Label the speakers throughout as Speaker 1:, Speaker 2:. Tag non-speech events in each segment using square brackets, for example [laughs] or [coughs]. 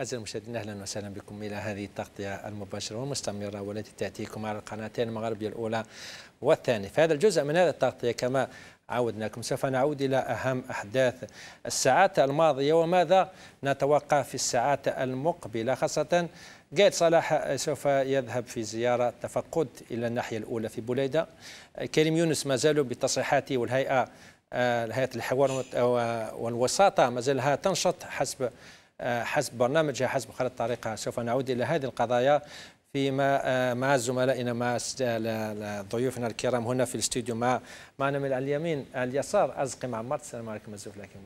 Speaker 1: أعزائي المشاهدين أهلا وسهلا بكم إلى هذه التغطية المباشرة والمستمرة والتي تأتيكم على القناتين المغربية الأولى والثانية في هذا الجزء من هذه التغطية كما عودناكم سوف نعود إلى أهم أحداث الساعات الماضية وماذا نتوقع في الساعات المقبلة خاصة قائد صلاح سوف يذهب في زيارة تفقد إلى الناحية الأولى في بوليدة كريم يونس ما زالوا بتصريحاته والهيئة آه، هيئة الحوار والوساطة ما زالها تنشط حسب آه، حسب برنامجها حسب خريطة طريقها سوف نعود إلى هذه القضايا فيما آه، مع زملائنا مع ضيوفنا الكرام هنا في الاستوديو مع معنا من اليمين اليسار ازقي معمر السلام عليكم أزوف لكم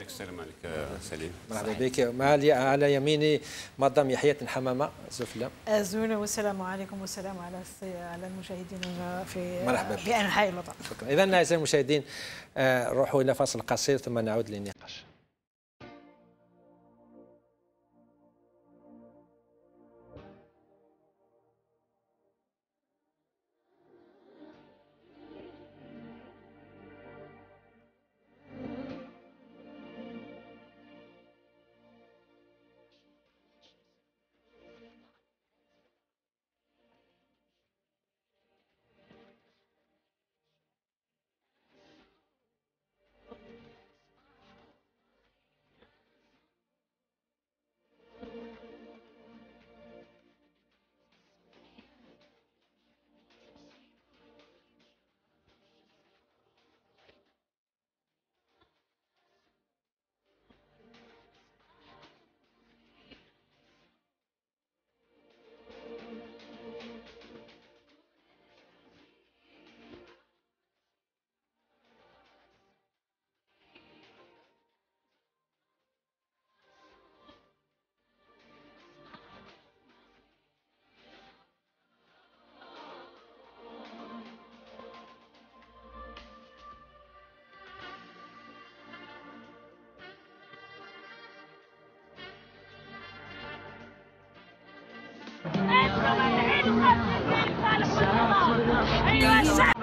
Speaker 1: السلام عليك آه، سليم مرحبا بك مع على يميني مدام يحيى حمامه زفله
Speaker 2: ازونا والسلام عليكم والسلام على على المشاهدين في مرحبا بانحاء الوطن
Speaker 1: شكرا اذا اعزائي المشاهدين روحوا الى فاصل قصير ثم نعود للنقاش
Speaker 2: you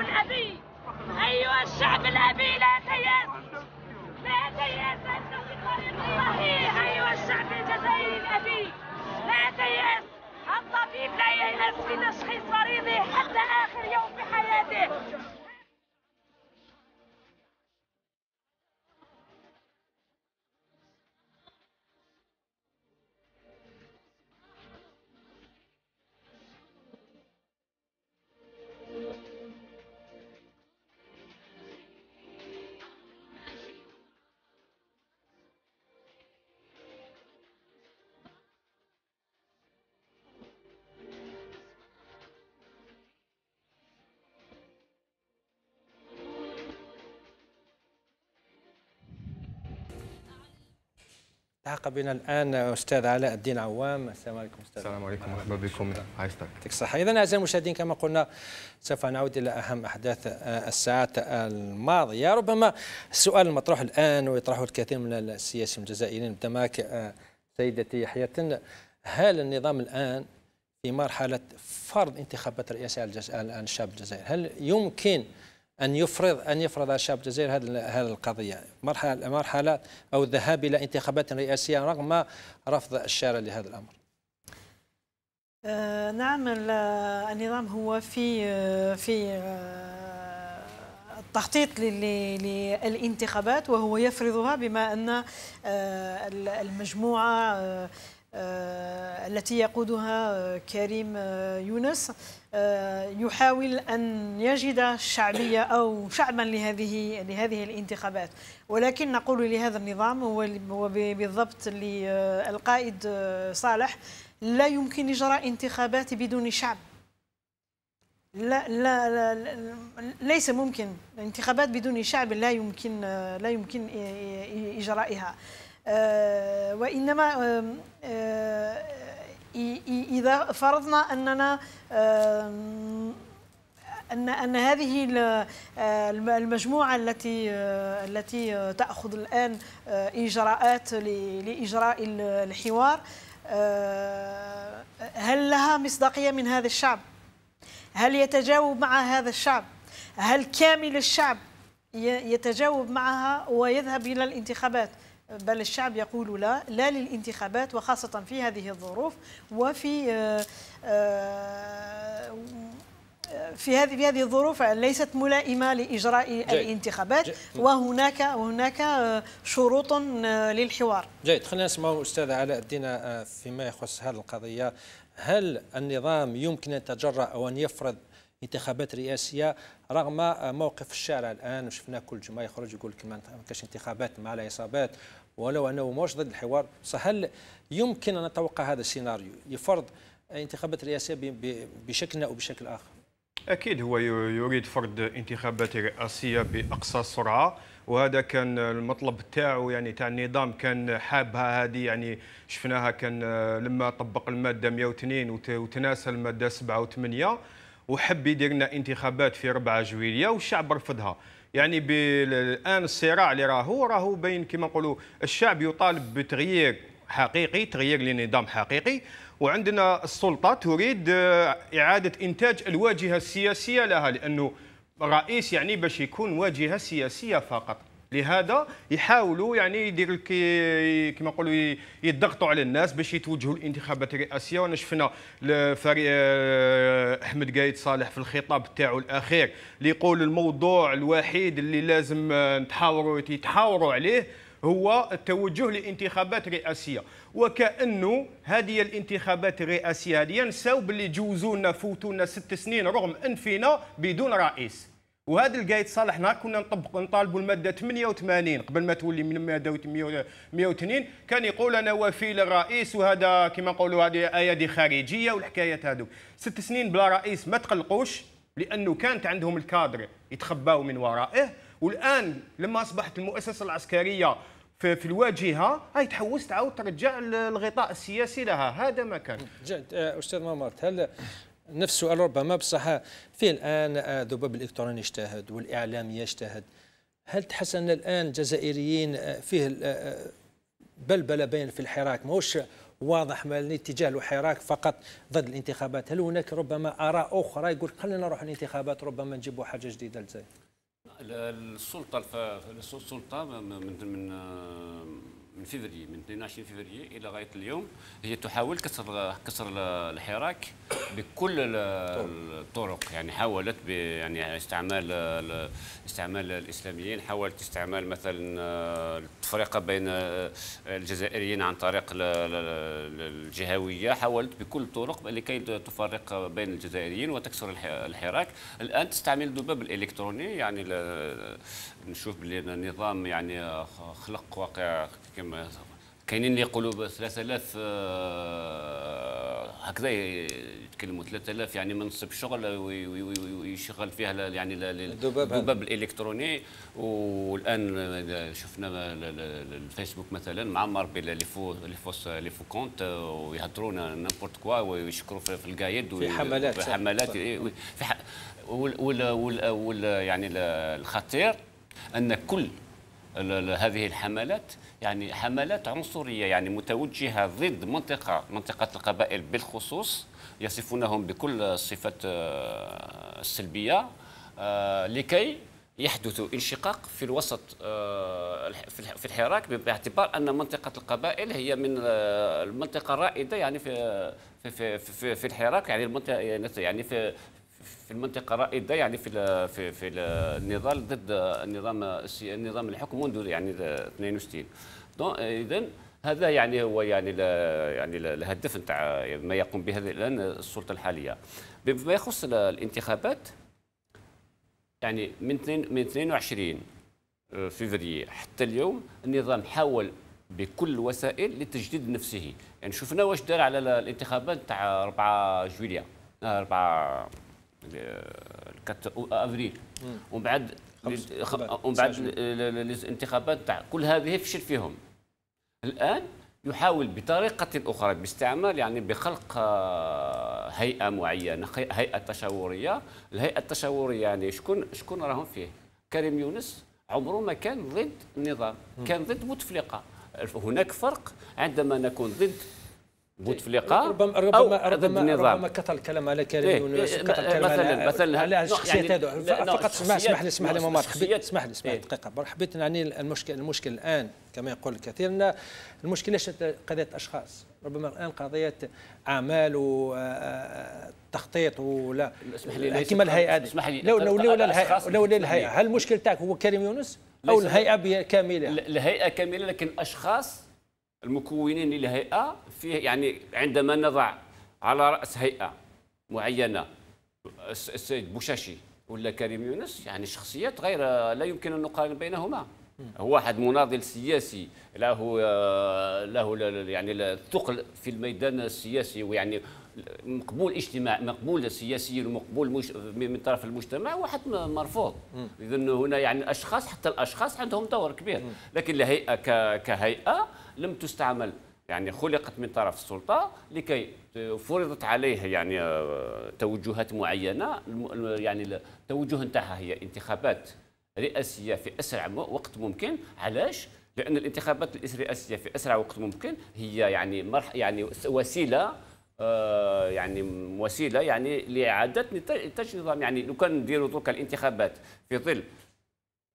Speaker 1: التحق بنا الان استاذ علاء الدين عوام السلام عليكم استاذ السلام
Speaker 3: عليكم مرحبا بكم عايزتك
Speaker 1: يعطيك الصحه اذا اعزائي المشاهدين كما قلنا سوف نعود الى اهم احداث آه، الساعات الماضيه ربما السؤال المطروح الان ويطرحه الكثير من السياسيين الجزائريين بدماك معك آه، سيدتي يحيى هل النظام الان في مرحله فرض انتخابات رئاسيه على الشعب الجزائري هل يمكن ان يفرض ان يفرض على شعب الجزائر هذه القضيه مرحله مرحله او الذهاب الى انتخابات رئاسيه رغم رفض الشارع لهذا الامر
Speaker 2: آه نعم النظام هو في آه، في آه، التخطيط للانتخابات وهو يفرضها بما ان آه، المجموعه آه، التي يقودها آه، كريم آه، يونس يحاول أن يجد شعبية أو شعبا لهذه لهذه الانتخابات ولكن نقول لهذا النظام هو بالضبط للقائد صالح لا يمكن إجراء انتخابات بدون شعب لا, لا, لا ليس ممكن انتخابات بدون شعب لا يمكن لا يمكن إجرائها آه، وإنما آه، إذا فرضنا أننا ان ان هذه آه، المجموعه التي التي تاخذ الان اجراءات لاجراء الحوار هل لها مصداقيه من هذا الشعب؟ هل يتجاوب مع هذا الشعب؟ هل كامل الشعب يتجاوب معها ويذهب الى الانتخابات؟ بل الشعب يقول لا لا للانتخابات وخاصة في هذه الظروف وفي آه، آه، في هذه في هذه الظروف ليست ملائمة لإجراء الانتخابات وهناك وهناك آه، شروط للحوار
Speaker 1: جيد خلينا نسمع أستاذ علاء الدين فيما يخص هذه القضية هل النظام يمكن أن يتجرأ أو أن يفرض انتخابات رئاسية رغم موقف الشارع الان وشفناه كل جمعه يخرج يقول لك ما كاش انتخابات ما لا اصابات ولو انه مش ضد الحوار هل يمكن ان نتوقع هذا السيناريو يفرض انتخابات رئاسيه بشكل او بشكل اخر
Speaker 3: اكيد هو يريد فرض انتخابات رئاسيه باقصى سرعه وهذا كان المطلب تاعو يعني تاع النظام كان حابها هذه يعني شفناها كان لما طبق الماده 102 وتناسى الماده 7 و8 وحب يدير لنا انتخابات في 4 جويليه والشعب رفضها يعني الان الصراع اللي راهو راهو بين كما نقولوا الشعب يطالب بتغيير حقيقي تغيير لنظام حقيقي وعندنا السلطه تريد آه، اعاده انتاج الواجهه السياسيه لها لانه رئيس يعني باش يكون واجهه سياسيه فقط لهذا يحاولوا يعني يديروا كما نقولوا يضغطوا على الناس باش يتوجهوا للانتخابات الرئاسيه وانا شفنا الفريق آه، احمد قايد صالح في الخطاب تاعو الاخير اللي يقول الموضوع الوحيد اللي لازم آه، نتحاوروا يتحاوروا عليه هو التوجه لانتخابات رئاسيه وكانه هذه الانتخابات الرئاسيه هذه نساو باللي جوزونا فوتونا ست سنين رغم انفنا بدون رئيس وهذا القايد صالح نهار كنا نطبق نطالبوا الماده 88 قبل ما تولي من الماده 102 كان يقول انا وفي للرئيس وهذا كما نقولوا هذه ايادي خارجيه والحكايات هذوك ست سنين بلا رئيس ما تقلقوش لانه كانت عندهم الكادر يتخباوا من ورائه والان لما اصبحت المؤسسه العسكريه في, في الواجهه هاي تحوست تعاود ترجع الغطاء السياسي لها هذا ما كان. آه، استاذ مامرت هل نفس السؤال
Speaker 1: ربما بصح في الان الذباب الالكتروني اجتهد والاعلام يجتهد هل تحس ان الان الجزائريين فيه بلبله بين في الحراك ماهوش واضح ما الاتجاه الحراك فقط ضد الانتخابات هل هناك ربما اراء اخرى يقول خلينا نروح الانتخابات ربما نجيبوا حاجه جديده للجزائر
Speaker 4: السلطه السلطه من من من فيفري من 22 فيفري الى غايه اليوم هي تحاول كسر كسر الحراك بكل الطرق يعني حاولت يعني استعمال استعمال الاسلاميين حاولت استعمال مثلا آه، التفرقه بين آه، الجزائريين عن طريق الجهويه حاولت بكل الطرق لكي تفرق بين الجزائريين وتكسر الحراك الان تستعمل الذباب الالكتروني يعني نشوف بلي النظام يعني خلق واقع كما كاينين اللي يقولوا 3000 آه، هكذا يتكلموا 3000 يعني منصب شغل ويشغل فيها يعني الذباب الذباب الالكتروني والان شفنا الفيسبوك مثلا معمر باللي فو لي فو كونت ويهضرون نيمبورت كوا ويشكروا في القايد في حملات إيه، في حملات في وال... وال... وال... يعني الخطير ان كل هذه الحملات يعني حملات عنصرية يعني متوجهة ضد منطقة منطقة القبائل بالخصوص يصفونهم بكل الصفات السلبية آه، آه، لكي يحدث انشقاق في الوسط آه، في الحراك باعتبار ان منطقه القبائل هي من المنطقه الرائده يعني في في في في الحراك يعني يعني في في المنطقه رائده يعني في في في النضال ضد النظام النظام الحكم منذ يعني 62 دونك اذا هذا يعني هو يعني ل يعني الهدف نتاع ما يقوم به الان السلطه الحاليه بما يخص الانتخابات يعني من من 22 آه، فيفري حتى اليوم النظام حاول بكل الوسائل لتجديد نفسه يعني شفنا واش دار على الانتخابات تاع 4 جويليا 4 آه، افريل ومن بعد ومن بعد الانتخابات تاع كل هذه فشل فيهم الان يحاول بطريقة أخرى باستعمال يعني بخلق آه، هيئة معينة هيئة تشاورية الهيئة التشاورية يعني شكون شكون راهم فيه كريم يونس عمره ما كان ضد النظام كان ضد بوتفليقة هناك فرق عندما نكون
Speaker 1: ضد بوتفليقه ربما ربما ربما, ربما كثر الكلام على كريم يونس إيه، إيه، كثر الكلام مثلا مثلا على الشخصيات يعني يعني هذو فقط اسمح اسمح لي اسمح لي ماما إيه. اسمح لي اسمح لي دقيقه حبيت يعني المشكل المشكل الان كما يقول الكثير ان المشكل ليست قضيه اشخاص ربما الان قضيه اعمال وتخطيط آه، آه، ولا اسمح لي كما الهيئه اسمح لي لو لو لولا الهيئه لولا الهيئه هل المشكل تاعك هو كريم يونس او
Speaker 4: الهيئه كامله الهيئه كامله لكن اشخاص المكونين للهيئه فيه يعني عندما نضع على راس هيئه معينه السيد بوشاشي ولا كريم يونس يعني شخصيات غير لا يمكن ان نقارن بينهما هو واحد مناضل سياسي له له يعني الثقل في الميدان السياسي ويعني مقبول اجتماع مقبول سياسيا ومقبول مش من طرف المجتمع واحد مرفوض اذا هنا يعني الاشخاص حتى الاشخاص عندهم دور كبير لكن الهيئه كهيئه لم تستعمل يعني خلقت من طرف السلطه لكي فرضت عليها يعني آه، توجهات معينه يعني التوجه نتاعها هي انتخابات رئاسيه في اسرع وقت ممكن علاش لان الانتخابات الرئاسيه في اسرع وقت ممكن هي يعني مرح يعني وسيله آه، يعني وسيله يعني لاعاده انتاج نظام يعني لو كان نديروا درك الانتخابات في ظل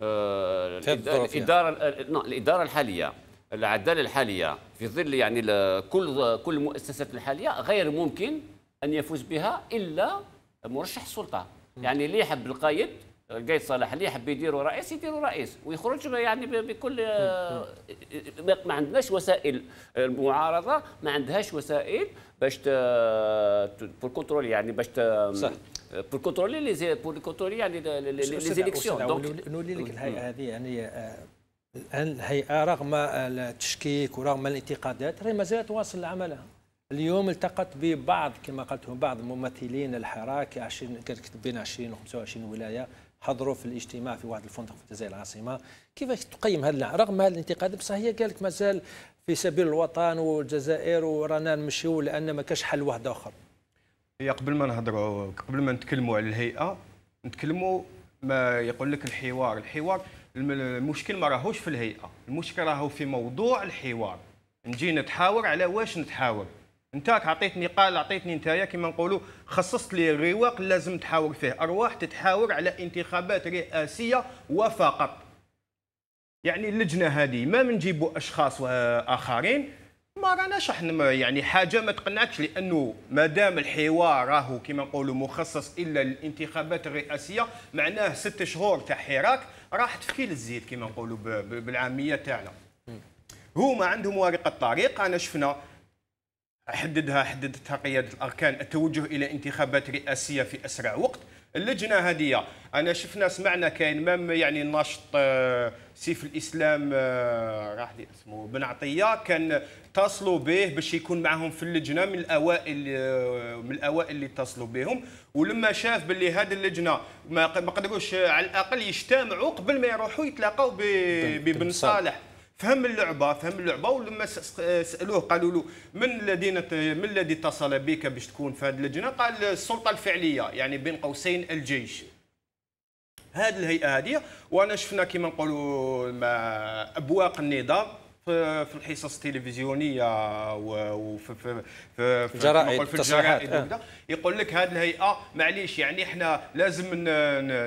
Speaker 4: آه، الاداره يعني. الاداره الحاليه العداله الحاليه في ظل يعني كل كل المؤسسات الحاليه غير ممكن ان يفوز بها الا مرشح السلطه يعني اللي يحب القايد القايد صلاح اللي يحب يديروا رئيس يديروا رئيس ويخرج يعني بكل آه، ما عندناش وسائل المعارضه ما عندهاش وسائل باش بور كونترول يعني باش بور كونترولي لي بور كونترولي يعني لي زيليكسيون دونك
Speaker 1: نولي لك الهيئه هذه يعني آه، الان الهيئه آه، رغم التشكيك ورغم الانتقادات راهي مازالت تواصل عملها اليوم التقت ببعض كما قلت بعض ممثلين الحراك 20 بين 20 و 25 ولايه حضروا في الاجتماع في واحد الفندق في الجزائر العاصمه كيفاش تقيم هذا رغم هذا الانتقاد بصح هي قالك مازال في سبيل الوطن والجزائر ورانا نمشيو لان ما كاش حل واحد اخر
Speaker 3: هي قبل ما نهضروا قبل ما نتكلموا على الهيئه نتكلموا ما يقول لك الحوار الحوار المشكل ما راهوش في الهيئه المشكل راهو في موضوع الحوار نجي نتحاور على واش نتحاور انت عطيتني قال عطيتني نتايا كما نقولوا خصصت لي الرواق لازم تحاور فيه ارواح تتحاور على انتخابات رئاسيه وفقط يعني اللجنه هذه ما منجيبوا اشخاص اخرين ما راناش احنا يعني حاجه ما تقنعكش لانه ما دام الحوار راهو كما نقولوا مخصص الا للانتخابات الرئاسيه معناه ست شهور تاع حراك راحت في كيل الزيت كما نقولوا بالعاميه تاعنا هما عندهم ورقه طريق انا شفنا حددها حددتها قياده الاركان التوجه الى انتخابات رئاسيه في اسرع وقت اللجنه هذه انا شفنا سمعنا كاين مام يعني الناشط آه، سيف الاسلام آه، راح لي اسمه بن عطيه كان اتصلوا به باش يكون معهم في اللجنه من الاوائل آه، من الاوائل اللي اتصلوا بهم ولما شاف باللي هذه اللجنه ما قدروش على الاقل يجتمعوا قبل ما يروحوا يتلاقوا ببن صالح فهم اللعبه فهم اللعبه ولما سالوه قالوا له من الذين من الذي اتصل بك باش تكون في هذه اللجنه قال السلطه الفعليه يعني بين قوسين الجيش هذه الهيئه هذه وانا شفنا كما نقولوا ابواق النضال في الحصص التلفزيونيه وفي في في في الجرائد في الجرائد آه. يقول لك هذه الهيئه معليش يعني احنا لازم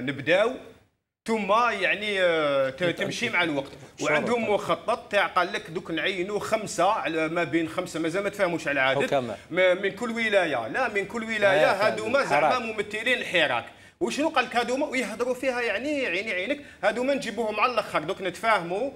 Speaker 3: نبداو ثم يعني آه، تمشي مع الوقت وعندهم مخطط تاع قال لك دوك نعينوا خمسه على ما بين خمسه مازال ما تفهموش على العدد من كل ولايه لا من كل ولايه هذوما آه، زعما ممثلين الحراك وشنو قال لك هذوما ويهضروا فيها يعني عيني عينك هذوما نجيبوهم على الاخر دوك نتفاهموا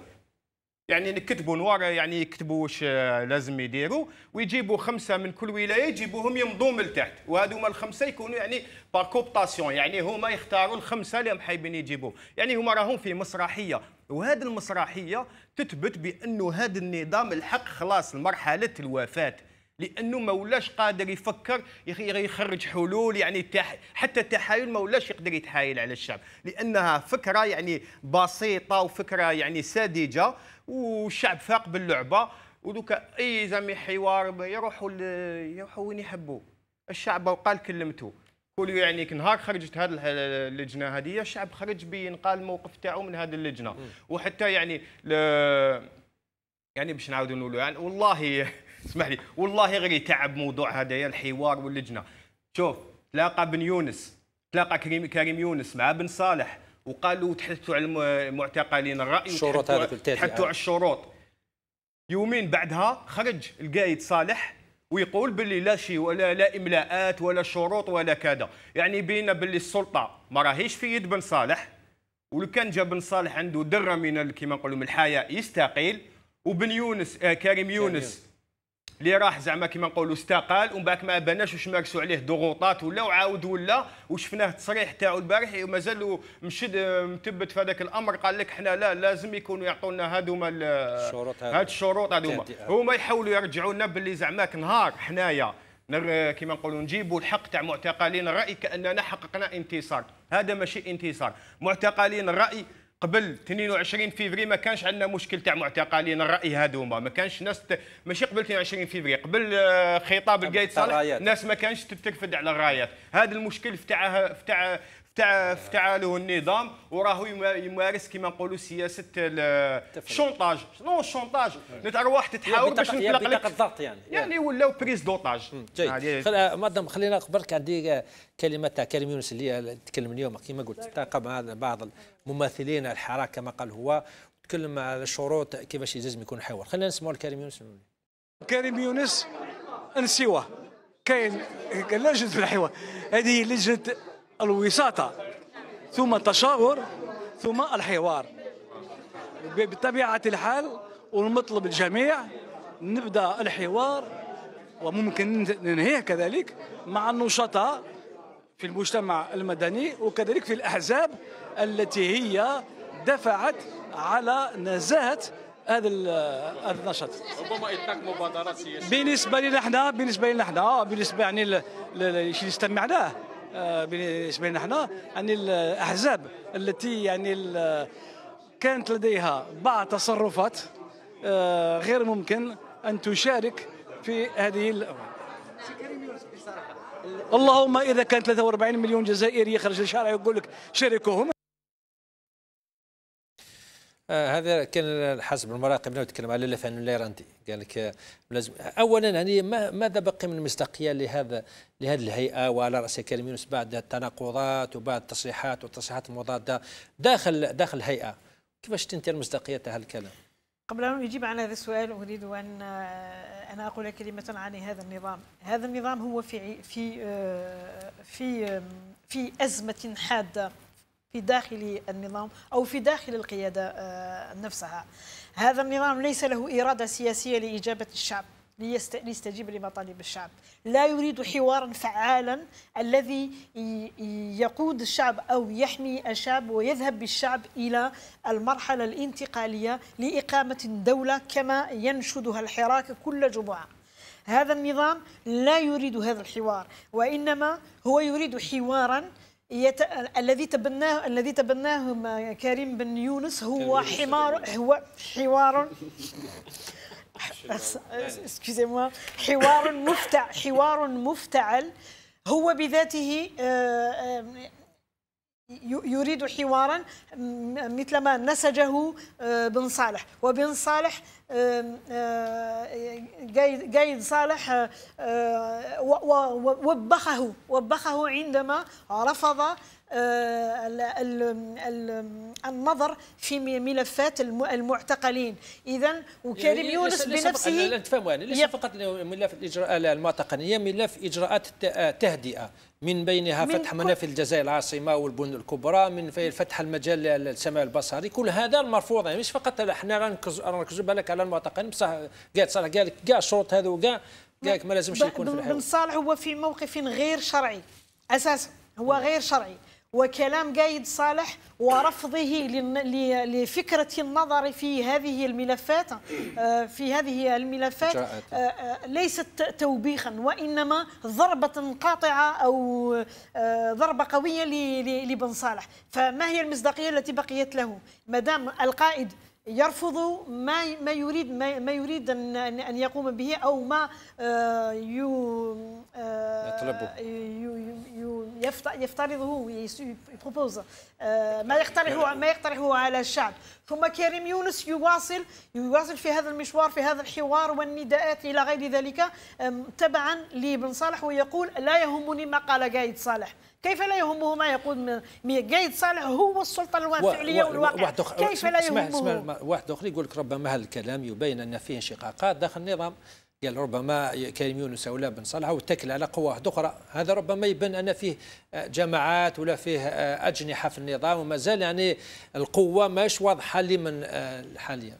Speaker 3: يعني نكتبوا نوار يعني يكتبوا واش آه، لازم يديروا ويجيبوا خمسه من كل ولايه يجيبوهم من تحت وهذوما الخمسه يكونوا يعني باركوبتاسيون يعني هما يختاروا الخمسه اللي حابين يجيبوهم يعني هما راهم في مسرحيه وهذه المسرحيه تثبت بانه هذا النظام الحق خلاص لمرحله الوفاه لانه ما ولاش قادر يفكر يخرج حلول يعني حتى التحايل ما ولاش يقدر يتحايل على الشعب لانها فكره يعني بسيطه وفكره يعني ساذجه والشعب فاق باللعبه ودوكا اي زعما حوار يروحوا يروحوا وين يحبوا الشعب قال كلمته كل يعني نهار خرجت هذه اللجنه هذه الشعب خرج بين قال الموقف تاعو من هذه اللجنه وحتى يعني ل... يعني باش نعاودوا نقولوا يعني والله [laughs] اسمح لي والله غير يتعب موضوع هذايا الحوار واللجنه شوف تلاقى بن يونس تلاقى كريم كريم يونس مع بن صالح وقالوا تحدثوا على المعتقلين الراي الشروط هذوك تحدثوا على الشروط يومين بعدها خرج القايد صالح ويقول باللي لا شيء ولا لا املاءات ولا شروط ولا كذا يعني بينا باللي السلطه ما راهيش في يد بن صالح ولو كان جا بن صالح عنده دره من كيما نقولوا من الحياء يستقيل وبن يونس آه كريم يونس اللي راح زعما كما نقولوا استقال ومن بعد ما باناش واش مارسوا عليه ضغوطات ولا وعاود ولا وشفناه التصريح تاعو البارح ومازال مشد مثبت في هذاك الامر قال لك حنا لا لازم يكونوا يعطونا هذوما الشروط هاد الشروط هذوما هما يحاولوا يرجعوا لنا باللي زعماك نهار حنايا كما نقولوا نجيبوا الحق تاع معتقلين الراي كاننا حققنا انتصار هذا ماشي انتصار معتقلين الراي قبل 22 فيفري ما كانش عندنا مشكل تاع معتقلين الراي هذوما ما كانش ناس ت... ماشي قبل 22 فيفري قبل آه، خطاب القايد صالح الناس ما كانش تترفد على الرايات هذا المشكل تاع تاع تاع تاعه النظام وراه يمارس كما نقولوا سياسه الشونطاج نو نتاع نتارواح تحاول باش نطلق لك الضغط يعني
Speaker 1: يعني ولاو بريز دوطاج جيد يعني خل... آه، مادام خلينا قبلك عندي كلمه تاع كريم يونس اللي تكلم اليوم كما قلت نعم. التقى مع بعض الممثلين الحراك كما قال هو تكلم على الشروط كيفاش لازم يكون حوار خلينا نسمعوا لكريم يونس كريم يونس انسيوه كاين لجنه الحوار هذه لجنه الوساطة ثم التشاور ثم الحوار بطبيعة الحال والمطلب الجميع نبدأ الحوار وممكن ننهيه كذلك مع النشطاء في المجتمع المدني وكذلك في الأحزاب التي هي دفعت على نزاهة هذا النشاط
Speaker 3: ربما اتاك مبادرات سياسيه
Speaker 1: بالنسبه لنا احنا بالنسبه لنا احنا آه، بالنسبه يعني اللي استمعناه بالنسبه لنا حنا يعني الاحزاب التي يعني كانت لديها بعض تصرفات آه، غير ممكن ان تشارك في هذه اللهم اذا كان 43 مليون جزائري يخرج الشارع يقول لك شاركوهم آه هذا كان حسب المراقب اللي نتكلم على لفان ليراندي قال لك آه، لازم اولا يعني ماذا بقي من مصداقيه لهذا لهذه الهيئه وعلى راس كريم يونس بعد التناقضات وبعد التصريحات والتصريحات المضاده داخل داخل الهيئه كيفاش تنتهي المصداقيه هذا الكلام؟
Speaker 2: قبل أن أجيب عن هذا السؤال أريد أن آه، انا أقول كلمة عن هذا النظام هذا النظام هو في في آه، في في أزمة حادة في داخل النظام أو في داخل القيادة آه، نفسها هذا النظام ليس له إرادة سياسية لإجابة الشعب ليستجيب لمطالب الشعب لا يريد حوارا فعالا الذي يقود الشعب أو يحمي الشعب ويذهب بالشعب إلى المرحلة الانتقالية لإقامة دولة كما ينشدها الحراك كل جمعة هذا النظام لا يريد هذا الحوار وإنما هو يريد حوارا يت... الذي تبناه الذي تبناه آه، كريم بن يونس هو حمار هو حوار [laughs] حوار مفتع حوار مفتعل هو بذاته آه، آه، يريد حوارا مثلما نسجه آه، بن صالح وبن صالح قايد آه، صالح آه، وبخه وبخه عندما رفض آه، النظر في ملفات المعتقلين اذا وكريم يعني يونس بنفسه
Speaker 1: ليس فقط ملف المعتقلين التقنيه ملف اجراءات التهدئه آه، من بينها من فتح منافذ الجزائر العاصمه والبن الكبرى من فتح المجال للسماع البصري كل هذا مرفوض يعني مش فقط احنا نركزوا بالك على المعتقلين بصح قاعد صالح قال لك كاع الشروط هذو وكاع ما لازمش يكون في الحال بن
Speaker 2: صالح هو في موقف غير شرعي اساسا هو نعم. غير شرعي وكلام قايد صالح ورفضه لفكرة النظر في هذه الملفات آه، في هذه الملفات آه، آه، ليست توبيخا وإنما ضربة قاطعة أو ضربة قوية لبن صالح فما هي المصداقية التي بقيت له مدام القائد يرفض ما ما يريد ما يريد ان ان يقوم به او ما آه، يو آه، يطلبه يفترضه يبروبوز آه، ما يقترحه ما يقترحه على الشعب ثم كريم يونس يواصل يواصل في هذا المشوار في هذا الحوار والنداءات الى غير ذلك تبعا لابن صالح ويقول لا يهمني ما قال قايد صالح كيف لا يهمه ما يقول جيد صالح هو السلطه الفعليه والواقع كيف لا يهمه
Speaker 1: واحد اخر يقول لك ربما هذا الكلام يبين ان فيه انشقاقات داخل النظام قال ربما كريم يونس او لا بن صالح واتكل على قوى واحده اخرى هذا ربما يبان ان فيه جماعات ولا فيه اجنحه في النظام وما زال يعني القوه ماش واضحه لمن آه، حاليا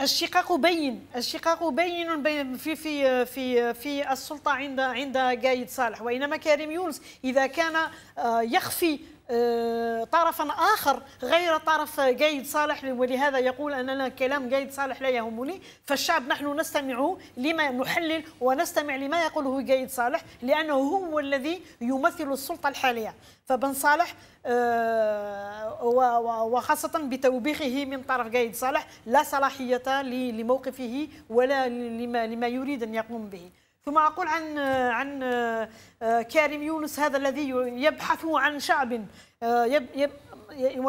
Speaker 2: الشقاق بين الشقاق بين في في في في السلطه عند عند قايد صالح وانما كريم يونس اذا كان آه، يخفي آه، طرفا آخر غير طرف قايد صالح ولهذا يقول أننا كلام قايد صالح لا يهمني فالشعب نحن نستمع لما نحلل ونستمع لما يقوله قايد صالح لأنه هو الذي يمثل السلطة الحالية فبن صالح آه، وخاصة بتوبيخه من طرف قايد صالح لا صلاحية لموقفه ولا لما يريد أن يقوم به ثم أقول عن عن آه، كريم يونس هذا الذي يبحث عن شعب آه، يب يب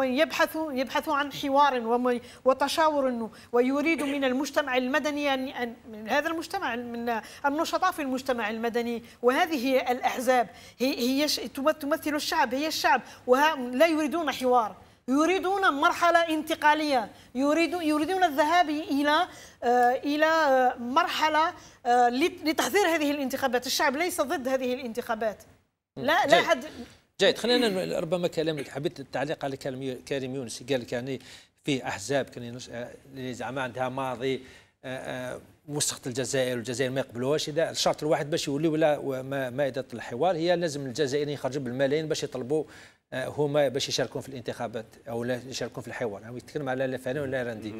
Speaker 2: يبحث يبحث عن حوار وتشاور ويريد من المجتمع المدني أن من هذا المجتمع من النشطاء في المجتمع المدني وهذه الأحزاب هي تمثل الشعب هي الشعب ولا يريدون حوار يريدون مرحلة انتقالية يريدون الذهاب إلى آه، إلى آه، مرحلة آه، لتحضير هذه الانتخابات الشعب ليس ضد هذه الانتخابات
Speaker 1: لا لا حد جيد خلينا ربما كلامك حبيت التعليق على كلام كريم يونس قال لك يعني في احزاب كان زعما عندها ماضي وسخت الجزائر والجزائر ما يقبلوهاش اذا الشرط الواحد باش يولي ولا مائده الحوار هي لازم الجزائريين يخرجوا بالملايين باش يطلبوا آه، هما باش يشاركون في الانتخابات او لا يشاركون في الحوار هو يعني يتكلم على لا فلان ولا رندي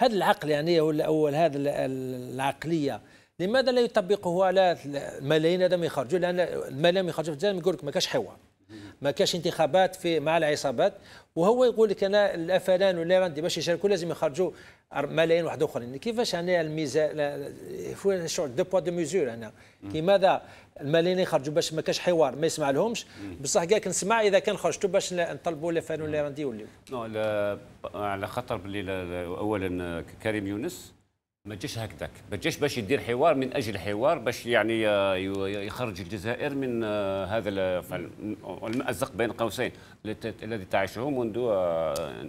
Speaker 1: هذا العقل يعني هو الاول هذا العقليه لماذا لا يطبقه على الملايين هذا ما يخرجوا لان الملايين يخرجوا في الجزائر يقول لك ما كاش حوار ما كاش انتخابات في مع العصابات وهو يقول لك انا الافلان والليرندي باش يشاركوا لازم يخرجوا ملايين واحد اخرين كيفاش انا الميزان شو دو بوا دو ميزور انا كيماذا الملايين يخرجوا باش ما كاش حوار ما يسمع لهمش بصح كاع نسمع اذا كان خرجتوا باش نطلبوا الافلان والليرندي يوليو
Speaker 4: على خاطر باللي اولا كريم يونس ما تجيش هكذاك ما تجيش باش يدير حوار من اجل حوار باش يعني آه، يخرج الجزائر من آه، هذا المأزق بين قوسين الذي تعيشه منذ آه،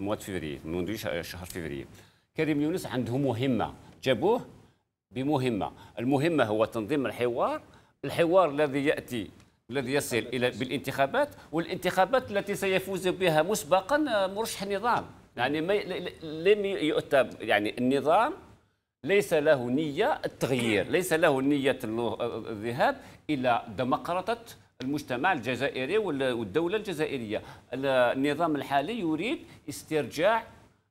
Speaker 4: مواد فبراير منذ شهر فبراير كريم يونس عنده مهمه جابوه بمهمه المهمه هو تنظيم الحوار الحوار الذي ياتي الذي يصل الى بالانتخابات والانتخابات التي سيفوز بها مسبقا مرشح النظام يعني ما لم يؤتى يعني النظام ليس له نية التغيير ليس له نية الذهاب إلى دمقرطة المجتمع الجزائري والدولة الجزائرية النظام الحالي يريد استرجاع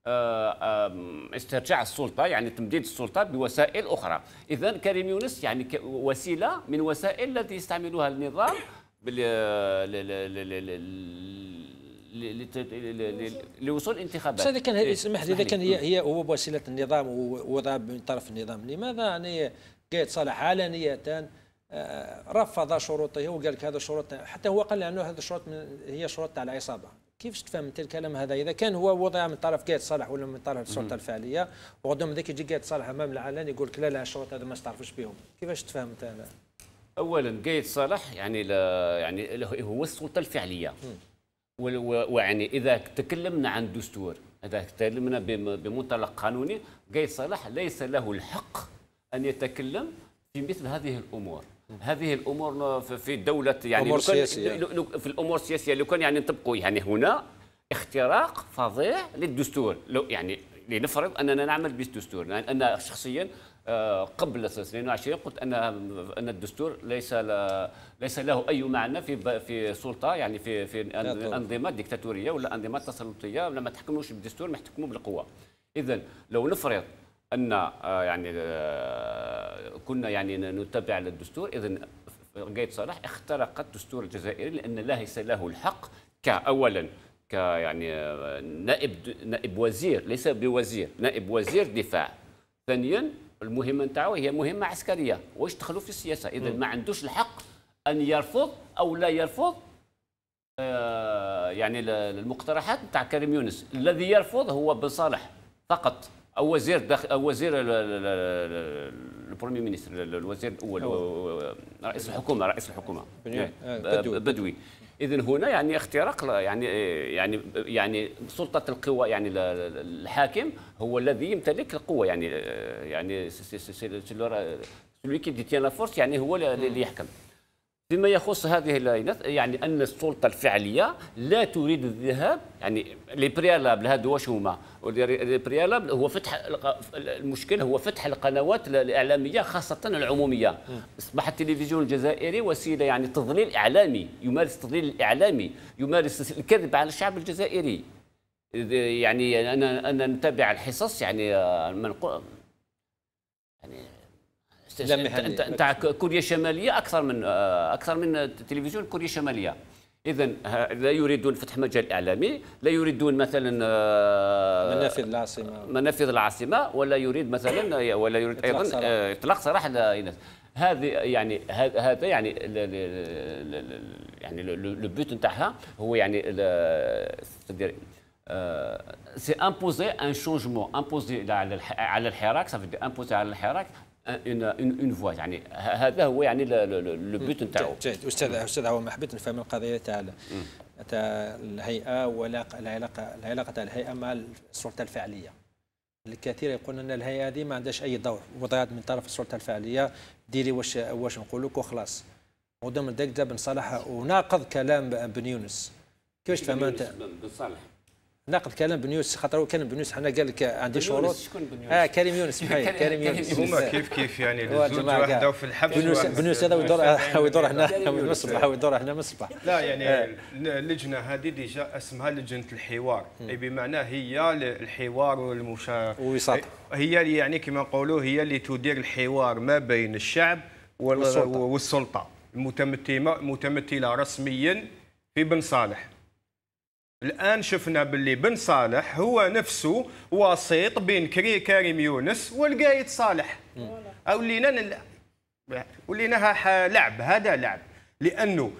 Speaker 4: آه، استرجاع السلطة يعني تمديد السلطة بوسائل أخرى إذا كريم يونس يعني وسيلة من وسائل التي يستعملها النظام
Speaker 1: لوصول انتخابات بس كان إيه؟ اسمح لي اذا كان هي هي هو بوسيله النظام ووضع من طرف النظام لماذا يعني قايد صالح علانيه آه، رفض شروطه وقال لك هذا الشروط حتى هو قال انه هذه الشروط هي شروط تاع العصابه كيفاش تفهم انت الكلام هذا اذا كان هو وضع من طرف قايد صالح ولا من طرف السلطه الفعليه وغدوم ذيك يجي قايد صالح امام العلن يقول لك لا لا الشروط هذا ما تعرفوش بهم كيفاش تفهم انت
Speaker 4: اولا قايد صالح يعني يعني هو السلطه الفعليه ويعني اذا تكلمنا عن دستور اذا تكلمنا بمنطلق قانوني قيس صلاح ليس له الحق ان يتكلم في مثل هذه الامور هذه الامور في دوله يعني أمور سياسية. في الامور السياسيه لو كان يعني نطبقوا يعني هنا اختراق فظيع للدستور لو يعني لنفرض اننا نعمل بالدستور لان يعني انا شخصيا قبل 22 قلت ان ان الدستور ليس ليس له اي معنى في في سلطه يعني في في انظمه ديكتاتوريه ولا انظمه تسلطيه لما تحكموش بالدستور ما تحكموا بالقوه اذا لو نفرض ان آه، يعني آه، كنا يعني نتبع للدستور اذا قايد صلاح اخترق الدستور الجزائري لان ليس له الحق كاولا ك يعني آه، نائب نائب وزير ليس بوزير نائب وزير دفاع ثانيا المهمه نتاعو هي مهمه عسكريه واش دخلوا في السياسه اذا ما عندوش الحق ان يرفض او لا يرفض آه يعني المقترحات نتاع كريم يونس الذي يرفض هو بن صالح فقط او وزير داخل او وزير البرومي مينستر الوزير الاول رئيس الحكومه رئيس الحكومه بدوي إيه. آه، اذا هنا يعني اختراق يعني يعني يعني سلطه القوى يعني الحاكم هو الذي يمتلك القوه يعني يعني سي سي سي سي سي يعني هو اللي يحكم فيما يخص هذه اللاينات يعني أن السلطة الفعلية لا تريد الذهاب يعني لي بريالابل هادو واش هما لي بريالابل هو فتح المشكل هو فتح القنوات الإعلامية خاصة العمومية أصبح التلفزيون الجزائري وسيلة يعني تضليل إعلامي يمارس تضليل إعلامي يمارس الكذب على الشعب الجزائري يعني أنا أنا نتابع الحصص يعني من يعني لم انت كوريا الشماليه اكثر من آه، اكثر من تلفزيون كوريا الشماليه اذا لا يريدون فتح مجال اعلامي لا يريدون مثلا آه، منافذ العاصمه منافذ العاصمه ولا يريد مثلا آه، ولا يريد ايضا اطلاق سراح هذه يعني هذا يعني يعني لو بوت نتاعها هو يعني سي امبوزي ان شونجمون امبوزي على الحراك سافي امبوزي على الحراك اون فوا يعني هذا هو يعني
Speaker 1: لو بوت نتاعو استاذ استاذ عوام حبيت نفهم القضيه تاع تاع الهيئه والعلاقه العلاقه العلاقه تاع الهيئه مع السلطه الفعليه الكثير يقول ان الهيئه هذه ما عندهاش اي دور وضعت من طرف السلطه الفعليه ديري واش واش نقول لك وخلاص وضمن ذاك بن صالح وناقض كلام بن يونس كيفاش تفهم انت بن صالح ناقد كلام بن يونس خاطر كلام بن يونس حنا قال لك عندي شروط اه كريم يونس [laughs] محي كريم يونس هما كيف كيف يعني الزوج وحده وفي الحبس بن يونس بن هذا يدور [laughs] ويدور هنا من الصباح يدور هنا من الصباح لا يعني آه.
Speaker 3: اللجنه هذه ديجا اسمها لجنه الحوار اي بمعنى هي الحوار والمشاركه والوساطه هي يعني كما نقولوا هي اللي تدير الحوار ما بين الشعب والسلطه المتمثله رسميا في بن صالح الان شفنا باللي بن صالح هو نفسه وسيط بين كري كريم يونس والقايد صالح ولينا وليناها لعب هذا لعب لانه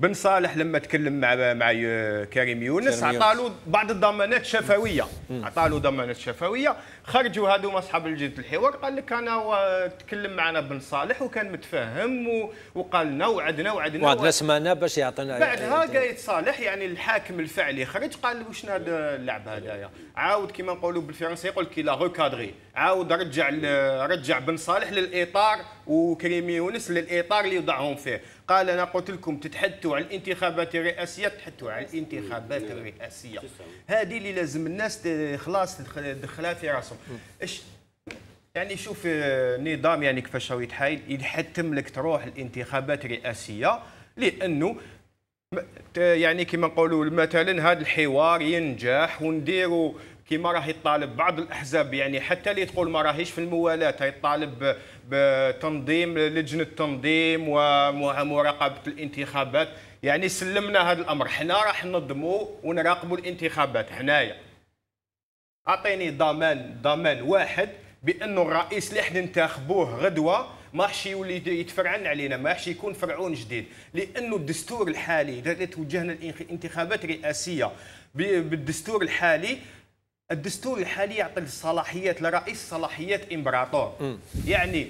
Speaker 3: بن صالح لما تكلم مع مع كريم يونس عطالو بعض الضمانات شفويه عطالو ضمانات شفويه خرجوا هذوما اصحاب الجد الحوار قال لك انا تكلم معنا بن صالح وكان متفاهم وقال لنا وعدنا وعدنا وعدنا
Speaker 1: سمعنا باش يعطينا بعدها يعني قايد
Speaker 3: صالح يعني الحاكم الفعلي خرج قال له شنو هذا اللعب هذايا عاود كما نقولوا بالفرنسي يقول لك لا روكادري عاود رجع رجع بن صالح للاطار وكريم يونس للاطار اللي وضعهم فيه قال انا قلت لكم تتحدثوا على الانتخابات الرئاسيه تحدثوا على الانتخابات الرئاسيه هذه اللي لازم الناس خلاص تدخلها في راسهم اش يعني شوف النظام آه، يعني كيفاش راه يتحايل يحتم لك تروح الانتخابات الرئاسيه لانه يعني كما نقولوا مثلا هذا الحوار ينجح ونديروا كما راه يطالب بعض الاحزاب يعني حتى اللي تقول ما راهيش في الموالاه يطالب بتنظيم لجنه تنظيم ومراقبه الانتخابات يعني سلمنا هذا الامر حنا راح ننظموا ونراقبوا الانتخابات حنايا اعطيني ضمان ضمان واحد بانه الرئيس اللي احنا ننتخبوه غدوه ما راحش يولي يتفرعن علينا ما راحش يكون فرعون جديد لانه الدستور الحالي اذا توجهنا الانتخابات الرئاسيه بالدستور الحالي الدستور الحالي يعطي الصلاحيات لرئيس صلاحيات امبراطور م. يعني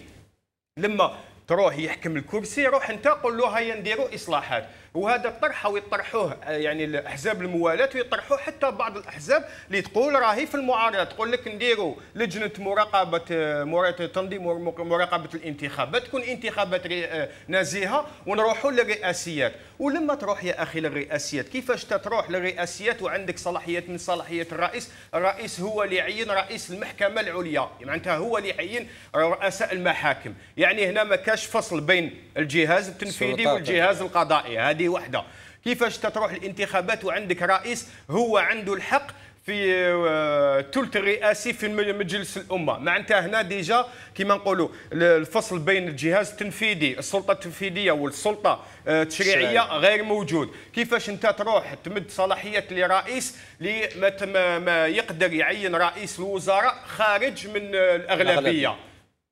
Speaker 3: لما تروح يحكم الكرسي روح انت قول له هيا نديروا اصلاحات وهذا الطرح ويطرحوه آه، يعني الاحزاب الموالاه ويطرحوه حتى بعض الاحزاب اللي تقول راهي في المعارضه تقول لك نديروا لجنه مراقبه آه، تنظيم مراقبه الانتخابات تكون انتخابات آه، نزيهه ونروحوا للرئاسيات ولما تروح يا اخي للرئاسيات كيفاش تروح للرئاسيات وعندك صلاحيات من صلاحيات الرئيس الرئيس هو اللي يعين رئيس المحكمه العليا معناتها هو اللي يعين رؤساء المحاكم يعني هنا ما كاش فصل بين الجهاز التنفيذي والجهاز القضائي هذه وحده كيفاش تروح الانتخابات وعندك رئيس هو عنده الحق في الثلث آه، الرئاسي في مجلس الامه معناتها هنا ديجا كما نقولوا الفصل بين الجهاز التنفيذي السلطه التنفيذيه والسلطه آه، التشريعيه غير موجود كيفاش انت تروح تمد صلاحيات لرئيس ما يقدر يعين رئيس الوزراء خارج من آه، الاغلبيه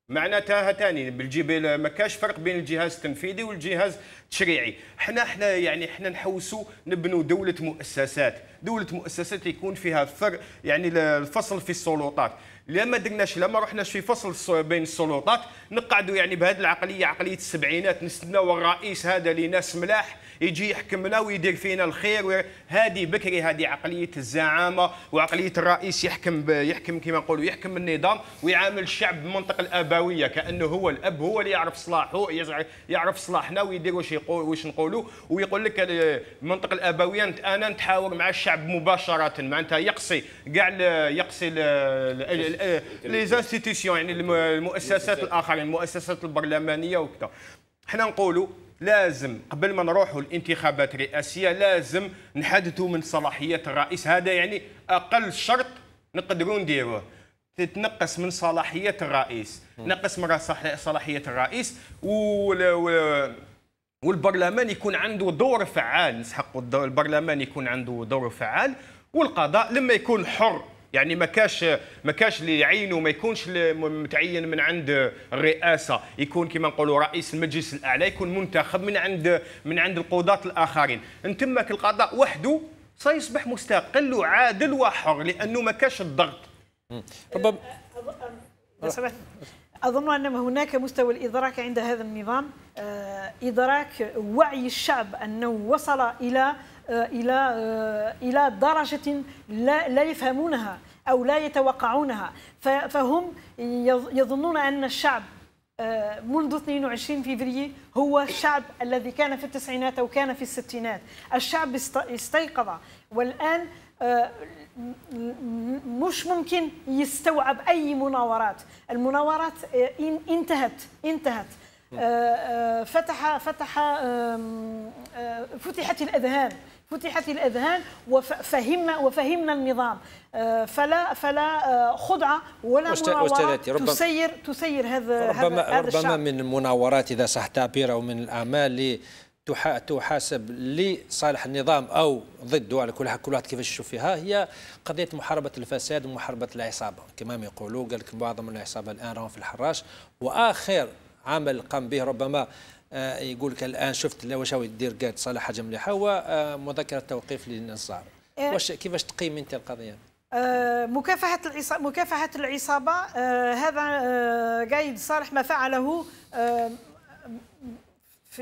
Speaker 3: معناتها ثاني بالجبال ما كاش فرق بين الجهاز التنفيذي والجهاز التشريعي حنا حنا يعني حنا نحوسوا نبنوا دوله مؤسسات دوله مؤسسات يكون فيها الثر يعني الفصل في السلطات لا ما درناش لا ما رحناش في فصل بين السلطات نقعدوا يعني بهذه العقليه عقليه السبعينات نستناو الرئيس هذا اللي ناس ملاح يجي يحكم لنا ويدير فينا الخير هذه بكري هذه عقليه الزعامه وعقليه الرئيس يحكم يحكم كما نقولوا يحكم النظام ويعامل الشعب بمنطق الابويه كانه هو الاب هو اللي يعرف صلاحه يعرف صلاحنا ويدير واش يقول واش نقولوا ويقول لك المنطق الابويه انا نتحاور مع الشعب مباشره معناتها يقصي كاع يقصي لي زانستيتيسيون يعني المؤسسات الاخرين المؤسسات البرلمانيه وكذا حنا نقولوا لازم قبل ما نروحوا الانتخابات الرئاسيه لازم نحددوا من صلاحيات الرئيس هذا يعني اقل شرط نقدروا نديروه تتنقص من صلاحيات الرئيس نقص من صلاحيات الرئيس و والبرلمان يكون عنده دور فعال نسحق البرلمان يكون عنده دور فعال والقضاء لما يكون حر يعني ما كاش ما كاش اللي يعينه ما يكونش متعين من عند الرئاسه يكون كما نقولوا رئيس المجلس الاعلى يكون منتخب من عند من عند القضاه الاخرين ان تمك القضاء وحده سيصبح مستقل وعادل وحر لانه ما كاش الضغط
Speaker 2: ربما اظن ان هناك مستوى الادراك عند هذا النظام آه، ادراك وعي الشعب انه وصل الى آه، الى آه، الى درجه لا لا يفهمونها أو لا يتوقعونها فهم يظنون أن الشعب آه، منذ 22 فبراير هو الشعب الذي كان في التسعينات أو كان في الستينات الشعب استيقظ والآن آه، مش ممكن يستوعب أي مناورات المناورات آه، انتهت انتهت فتح فتح فتحت الأذهان فتحت الاذهان وفهمنا وفهمنا النظام آه، فلا فلا آه، خدعه ولا مناوره تسير تسير هذا ربما هذا ربما الشعب.
Speaker 1: من المناورات اذا صح التعبير او من الاعمال اللي تحاسب لصالح النظام او ضده على كل كل واحد كيفاش يشوف فيها هي قضيه محاربه الفساد ومحاربه العصابه كما يقولوا قال لك بعض من العصابه الان راهم في الحراش واخر عمل قام به ربما آه، يقول لك الان شفت لا واش دير قاد صالح حاجه مليحه ومذكره آه، توقيف للنصار آه، واش كيفاش تقيم انت القضيه
Speaker 2: مكافحة العصابة مكافحة العصابة هذا قايد صالح ما فعله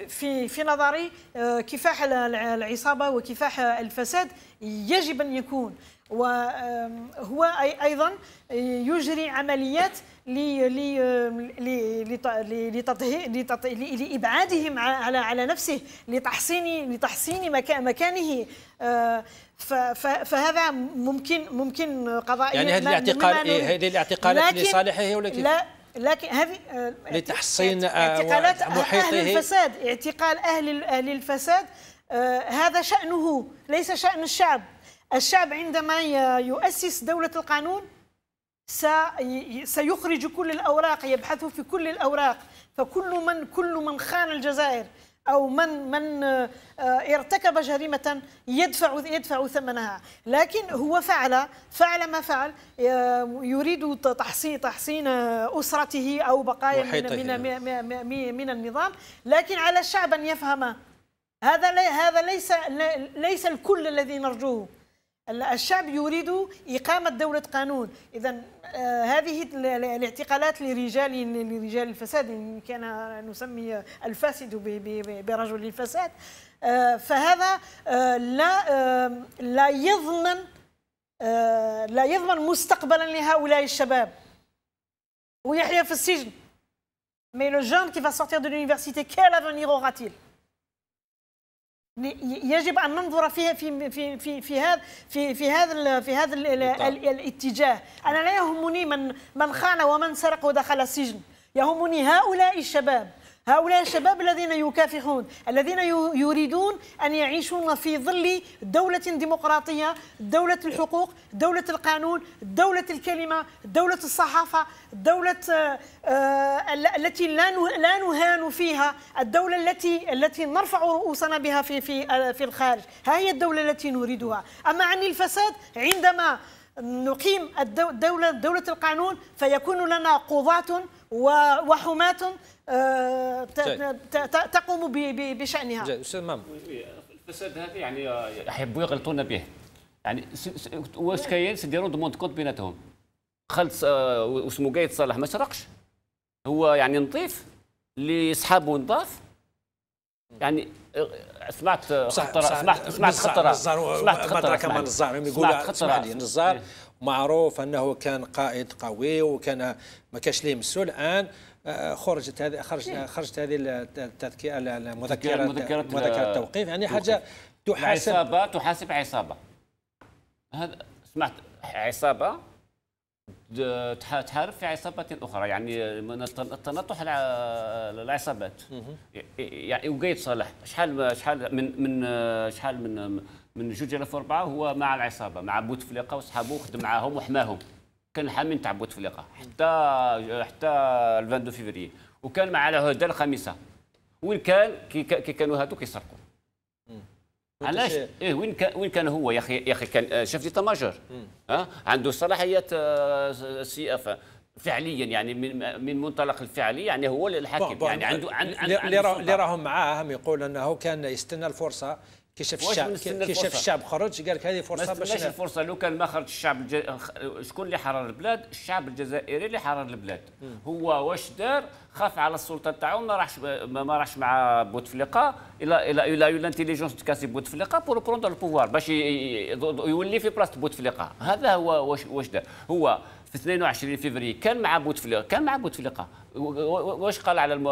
Speaker 2: في في نظري كفاح العصابه وكفاح الفساد يجب ان يكون وهو ايضا يجري عمليات لابعادهم على على نفسه لتحصين لتحصين مكانه آه، فهذا ممكن ممكن قضائيا يعني هذه الاعتقال هذه الاعتقالات لصالحه ولا كيف؟ لا لكن هذه آه،
Speaker 1: لتحصين آه، اعتقالات اهل الفساد
Speaker 2: اعتقال اهل اهل الفساد هذا شأنه ليس شأن الشعب الشعب عندما يؤسس دولة القانون سيخرج كل الأوراق يبحث في كل الأوراق فكل من كل من خان الجزائر أو من من آه، ارتكب جريمة يدفع يدفع ثمنها لكن هو فعل فعل ما فعل آه، يريد تحصين تحصين آه، أسرته أو بقايا يعني. من من, من النظام لكن على الشعب أن يفهم هذا هذا ليس ليس الكل الذي نرجوه الشعب يريد إقامة دولة قانون إذا آه، هذه الاعتقالات لرجال لرجال الفساد إن كان نسمي الفاسد برجل الفساد آه، فهذا آه، لا لا يضمن لا يضمن مستقبلا لهؤلاء الشباب ويحيى في السجن Mais le jeune qui va sortir de l'université, quel avenir aura-t-il يجب ان ننظر فيها في في في في هذا في في هذا في هذا الاتجاه انا لا يهمني من من خان ومن سرق ودخل السجن يهمني هؤلاء الشباب هؤلاء الشباب الذين يكافحون الذين يريدون أن يعيشون في ظل دولة ديمقراطية دولة الحقوق دولة القانون دولة الكلمة دولة الصحافة دولة آه، آه، التي لا نهان فيها الدولة التي التي نرفع رؤوسنا بها في في آه، في الخارج ها هي الدولة التي نريدها أما عن الفساد عندما نقيم الدولة دولة القانون فيكون لنا قضاة وحماة آه، تقوم بشأنها
Speaker 4: أستاذ مام الفساد هذا يعني آه، يحبوا يغلطونا به يعني واش كاين سيديرون دوموند كونت بيناتهم خلص آه، واسمه قايد صالح ما سرقش هو يعني نظيف اللي صحابه
Speaker 1: نظاف يعني سمعت خطره سمعت سمعت خطره سمعت خطره كمان نزار يقول سمعت خطره نزار إيه. معروف انه كان قائد قوي وكان ما كانش ليه مسؤول الان آه، خرجت هذه خرجت إيه. خرجت هذه التذكره المذكره مذكره التوقيف آه، يعني حاجه تحاسب عصابه
Speaker 4: تحاسب عصابه
Speaker 1: هذا سمعت
Speaker 4: عصابه تحارب في عصابة أخرى يعني من التنطح العصابات يعني وقيد صالح شحال شحال من من شحال من من جوج الاف واربعه هو مع العصابه مع بوتفليقه وصحابه خدم معاهم وحماهم كان حامين تاع بوتفليقه حتى حتى 22 فيفري وكان مع العهده الخامسه وين كان كي, كانوا هادو كيسرقوا علاش ايه وين كان وين كان هو يا اخي يا اخي كان شاف ديتا ماجور ها عنده صلاحيات آه، سي اف فعليا يعني من من منطلق الفعلي يعني هو الحاكم يعني عنده عنده اللي راهم
Speaker 1: معاه يقول انه كان يستنى الفرصه كي شاف الشعب كي شاف الشعب خرج قال لك هذه فرصه باش ماشي الفرصه
Speaker 4: لو كان ما خرج الشعب الج...
Speaker 1: شكون اللي حرر البلاد الشعب
Speaker 4: الجزائري اللي حرر البلاد م. هو واش دار خاف على السلطه تاعو ما راحش ما راحش مع بوتفليقه الى الى الى الانتيليجونس تكاسي بوتفليقه بور بروندر البوفوار باش يولي في بلاصه بوتفليقه هذا هو واش واش دار هو في 22 فيفري كان مع بوتفليقه كان مع بوتفليقه واش قال على المو...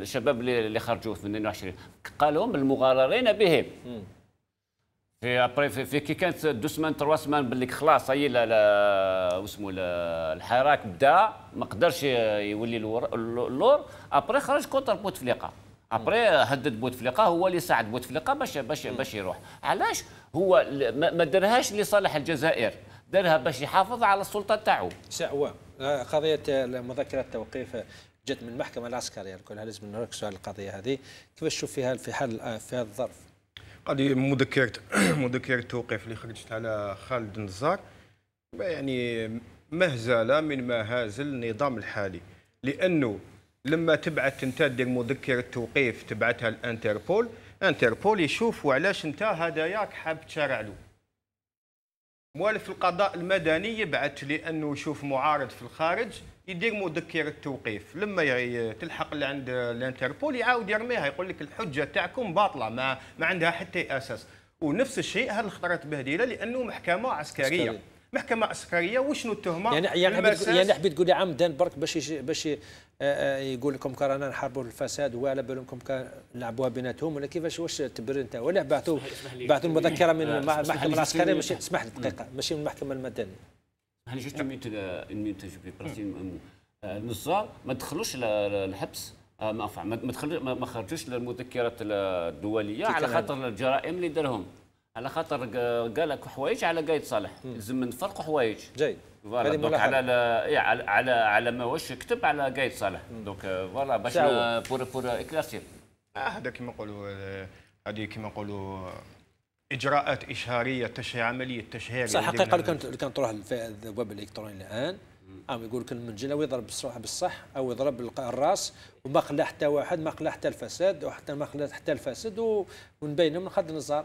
Speaker 4: الشباب اللي خرجوا في 22 قال لهم المغررين بهم في ابري في, في كي كانت دو سمان تروا سمان باللي خلاص هي لا واسمو الحراك بدا ما قدرش يولي اللور ابري خرج كونتر بوتفليقه ابري هدد بوتفليقه هو اللي ساعد بوتفليقه باش باش باش يروح علاش هو ما دارهاش لصالح الجزائر دارها باش يحافظ على السلطه تاعو سأوى
Speaker 1: آه، قضيه آه، مذكره التوقيف آه، جت من المحكمه العسكريه الكل يعني لازم نركزوا على القضيه هذه كيفاش تشوف فيها في حال في هذا الظرف قضيه
Speaker 3: مذكره [coughs] مذكره التوقيف اللي خرجت على خالد نزار يعني مهزله من مهازل النظام الحالي لانه لما تبعث انت دير مذكره توقيف تبعثها الانتربول انتربول يشوفوا علاش انت هذاياك حاب تشارع له موالف القضاء المدني يبعث لانه يشوف معارض في الخارج يدير مذكره توقيف لما تلحق عند الانتربول يعاود يرميها يقول لك الحجه تاعكم باطله ما ما عندها حتى اساس ونفس الشيء هذه الخطرات بهديله لانه محكمه عسكريه, عسكرية. محكمه عسكريه وشنو التهمه يعني يعني يعني حبيت تقول لي عمدا برك باش باش يقول لكم
Speaker 1: كرانا نحاربوا الفساد وعلى بالكم نلعبوها بيناتهم ولا كيفاش واش تبرر انت ولا بعثوا بعثوا مذكره من آه، المحكمه العسكريه ماشي اسمح لي دقيقه ماشي من المحكمه المدنيه
Speaker 4: هاني جوست النصار ما دخلوش الحبس آه، ما ما ما خرجوش للمذكرات الدوليه على خاطر الجرائم اللي دارهم على خاطر قال لك حوايج على قايد صالح لازم نفرقوا حوايج جيد فوالا دونك على إيه، على على, على ما واش كتب على قايد صالح دونك آه، فوالا باش بور بور اكلاسير
Speaker 3: آه، هذا كما نقولوا آه، هذه كما نقولوا اجراءات اشهاريه تشهير عمليه تشهير صح يعني حقيقه لو كان
Speaker 1: كانت تروح الباب الالكتروني الان او يقول لك المنجله ويضرب بالصح بالصح او يضرب الراس وما خلى حتى واحد ما خلى حتى الفساد وحتى ما خلى حتى الفاسد ونبينهم من خد النظر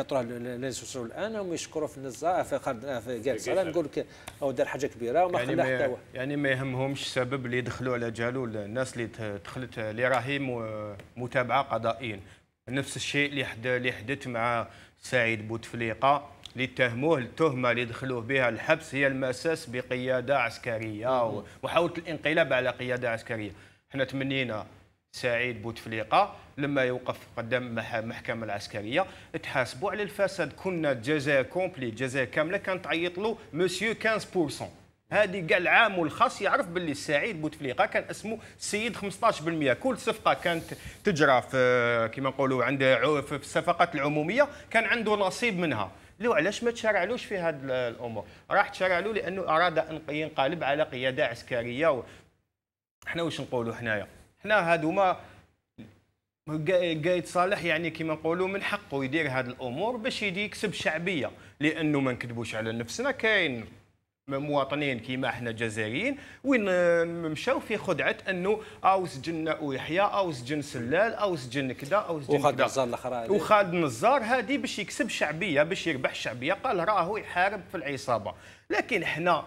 Speaker 1: كتروح الناس يوصلوا الان هم يشكروا في النزاع في قرد في كاع صلاه نقول لك او دار حاجه كبيره وما يعني حتى واحد
Speaker 3: يعني ما يهمهمش السبب اللي دخلوا على جالو الناس اللي دخلت اللي راهي متابعه قضائيا نفس الشيء اللي حد اللي حدث مع سعيد بوتفليقه اللي اتهموه التهمه اللي دخلوه بها الحبس هي المساس بقياده عسكريه وحاولت الانقلاب على قياده عسكريه احنا تمنينا سعيد بوتفليقه لما يوقف قدام محكمة العسكرية تحاسبوا على الفساد كنا جزاء كومبلي جزاء كاملة كانت تعيط له مسيو 15% هذه كاع العام والخاص يعرف باللي السعيد بوتفليقه كان اسمه السيد 15% كل صفقه كانت تجرى في كما نقولوا عند في الصفقات العموميه كان عنده نصيب منها لو علاش ما تشرعلوش في هذه الامور راح تشرعلو لانه اراد ان ينقلب على قياده عسكريه و... احنا واش نقولوا حنايا حنا هذوما قايد صالح يعني كما نقولوا من حقه يدير هذه الامور باش يدي يكسب شعبيه لانه ما نكذبوش على نفسنا كاين مواطنين كيما احنا جزائريين وين مشاو في خدعه انه او سجن يحيى او سجن سلال او سجن كذا او سجن وخالد نزار الاخرى وخالد نزار هذه باش يكسب شعبيه باش يربح شعبيه قال راهو يحارب في العصابه لكن احنا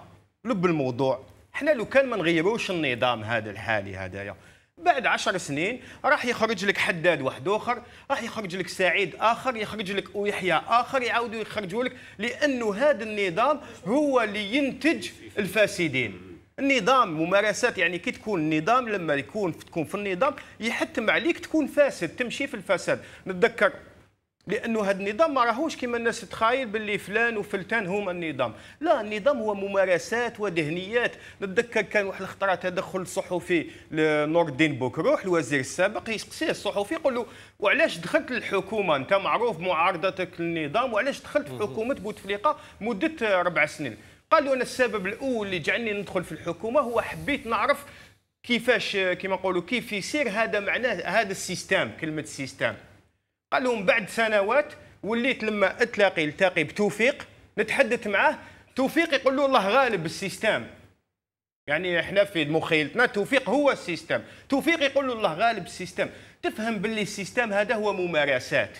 Speaker 3: لب الموضوع احنا لو كان ما نغيروش النظام هذا الحالي هذايا بعد عشر سنين راح يخرج لك حداد واحد اخر راح يخرج لك سعيد اخر يخرج لك ويحيى اخر يعاودوا يخرجوا لك لانه هذا النظام هو اللي ينتج الفاسدين النظام ممارسات يعني كي تكون النظام لما يكون تكون في النظام يحتم عليك تكون فاسد تمشي في الفساد نتذكر لانه هذا النظام ما راهوش كما الناس تتخايل باللي فلان وفلتان هما النظام لا النظام هو ممارسات وذهنيات نتذكر كان واحد الخطره تدخل صحفي لنور الدين بوكروح الوزير السابق يسقسيه الصحفي يقول له وعلاش دخلت للحكومه انت معروف معارضتك للنظام وعلاش دخلت في حكومه بوتفليقه مده ربع سنين قال له انا السبب الاول اللي جعلني ندخل في الحكومه هو حبيت نعرف كيفاش كما نقولوا كيف يسير هذا معناه هذا السيستم كلمه سيستم قال لهم بعد سنوات وليت لما اتلاقي التقي بتوفيق نتحدث معاه توفيق يقول له الله غالب السيستم يعني احنا في مخيلتنا توفيق هو السيستم توفيق يقول له الله غالب السيستم تفهم باللي السيستم هذا هو ممارسات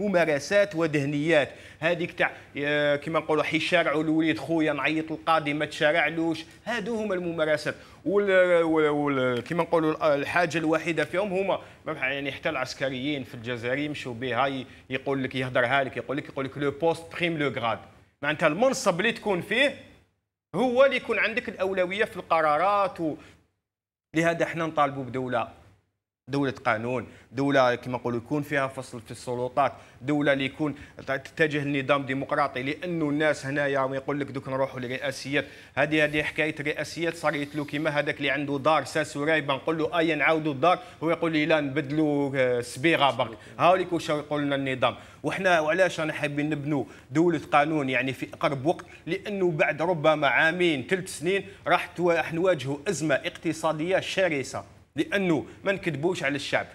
Speaker 3: ممارسات ودهنيات هذيك تاع آه، كما نقولوا حشارعوا الوليد خويا نعيط القاضي ما تشارعلوش هادو هما الممارسات كما نقولوا الحاجه الوحيده فيهم هما يعني حتى العسكريين في الجزائر يمشوا بها يقول لك يهدرها لك يقول لك يقول لك لو بوست بريم لو غراد معناتها المنصب اللي تكون فيه هو اللي يكون عندك الاولويه في القرارات و... لهذا احنا نطالبوا بدوله دولة قانون، دولة كما نقولوا يكون فيها فصل في السلطات، دولة اللي يكون تتجه لنظام ديمقراطي لأنه الناس هنايا يقول لك دوك نروحوا للرئاسيات، هذه هذه حكاية الرئاسيات صار يتلو كيما هذاك اللي عنده دار ساس ورايبة نقول له أيا نعاودوا الدار، هو يقول لي لا نبدلوا آه، سبيغه برك، هاوليك واش يقول لنا النظام، وحنا وعلاش انا حابين نبنوا دولة قانون يعني في أقرب وقت لأنه بعد ربما عامين ثلاث سنين راح نواجهوا أزمة اقتصادية شرسة لانه ما نكذبوش على الشعب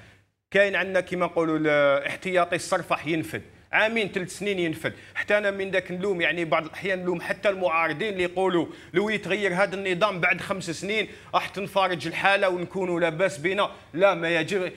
Speaker 3: كاين عندنا كما نقولوا احتياطي الصرفح ينفد عامين ثلاث سنين ينفد حتى انا من ذاك نلوم يعني بعض الاحيان نلوم حتى المعارضين اللي يقولوا لو يتغير هذا النظام بعد خمس سنين راح تنفرج الحاله ونكونوا لاباس بنا لا ما يجري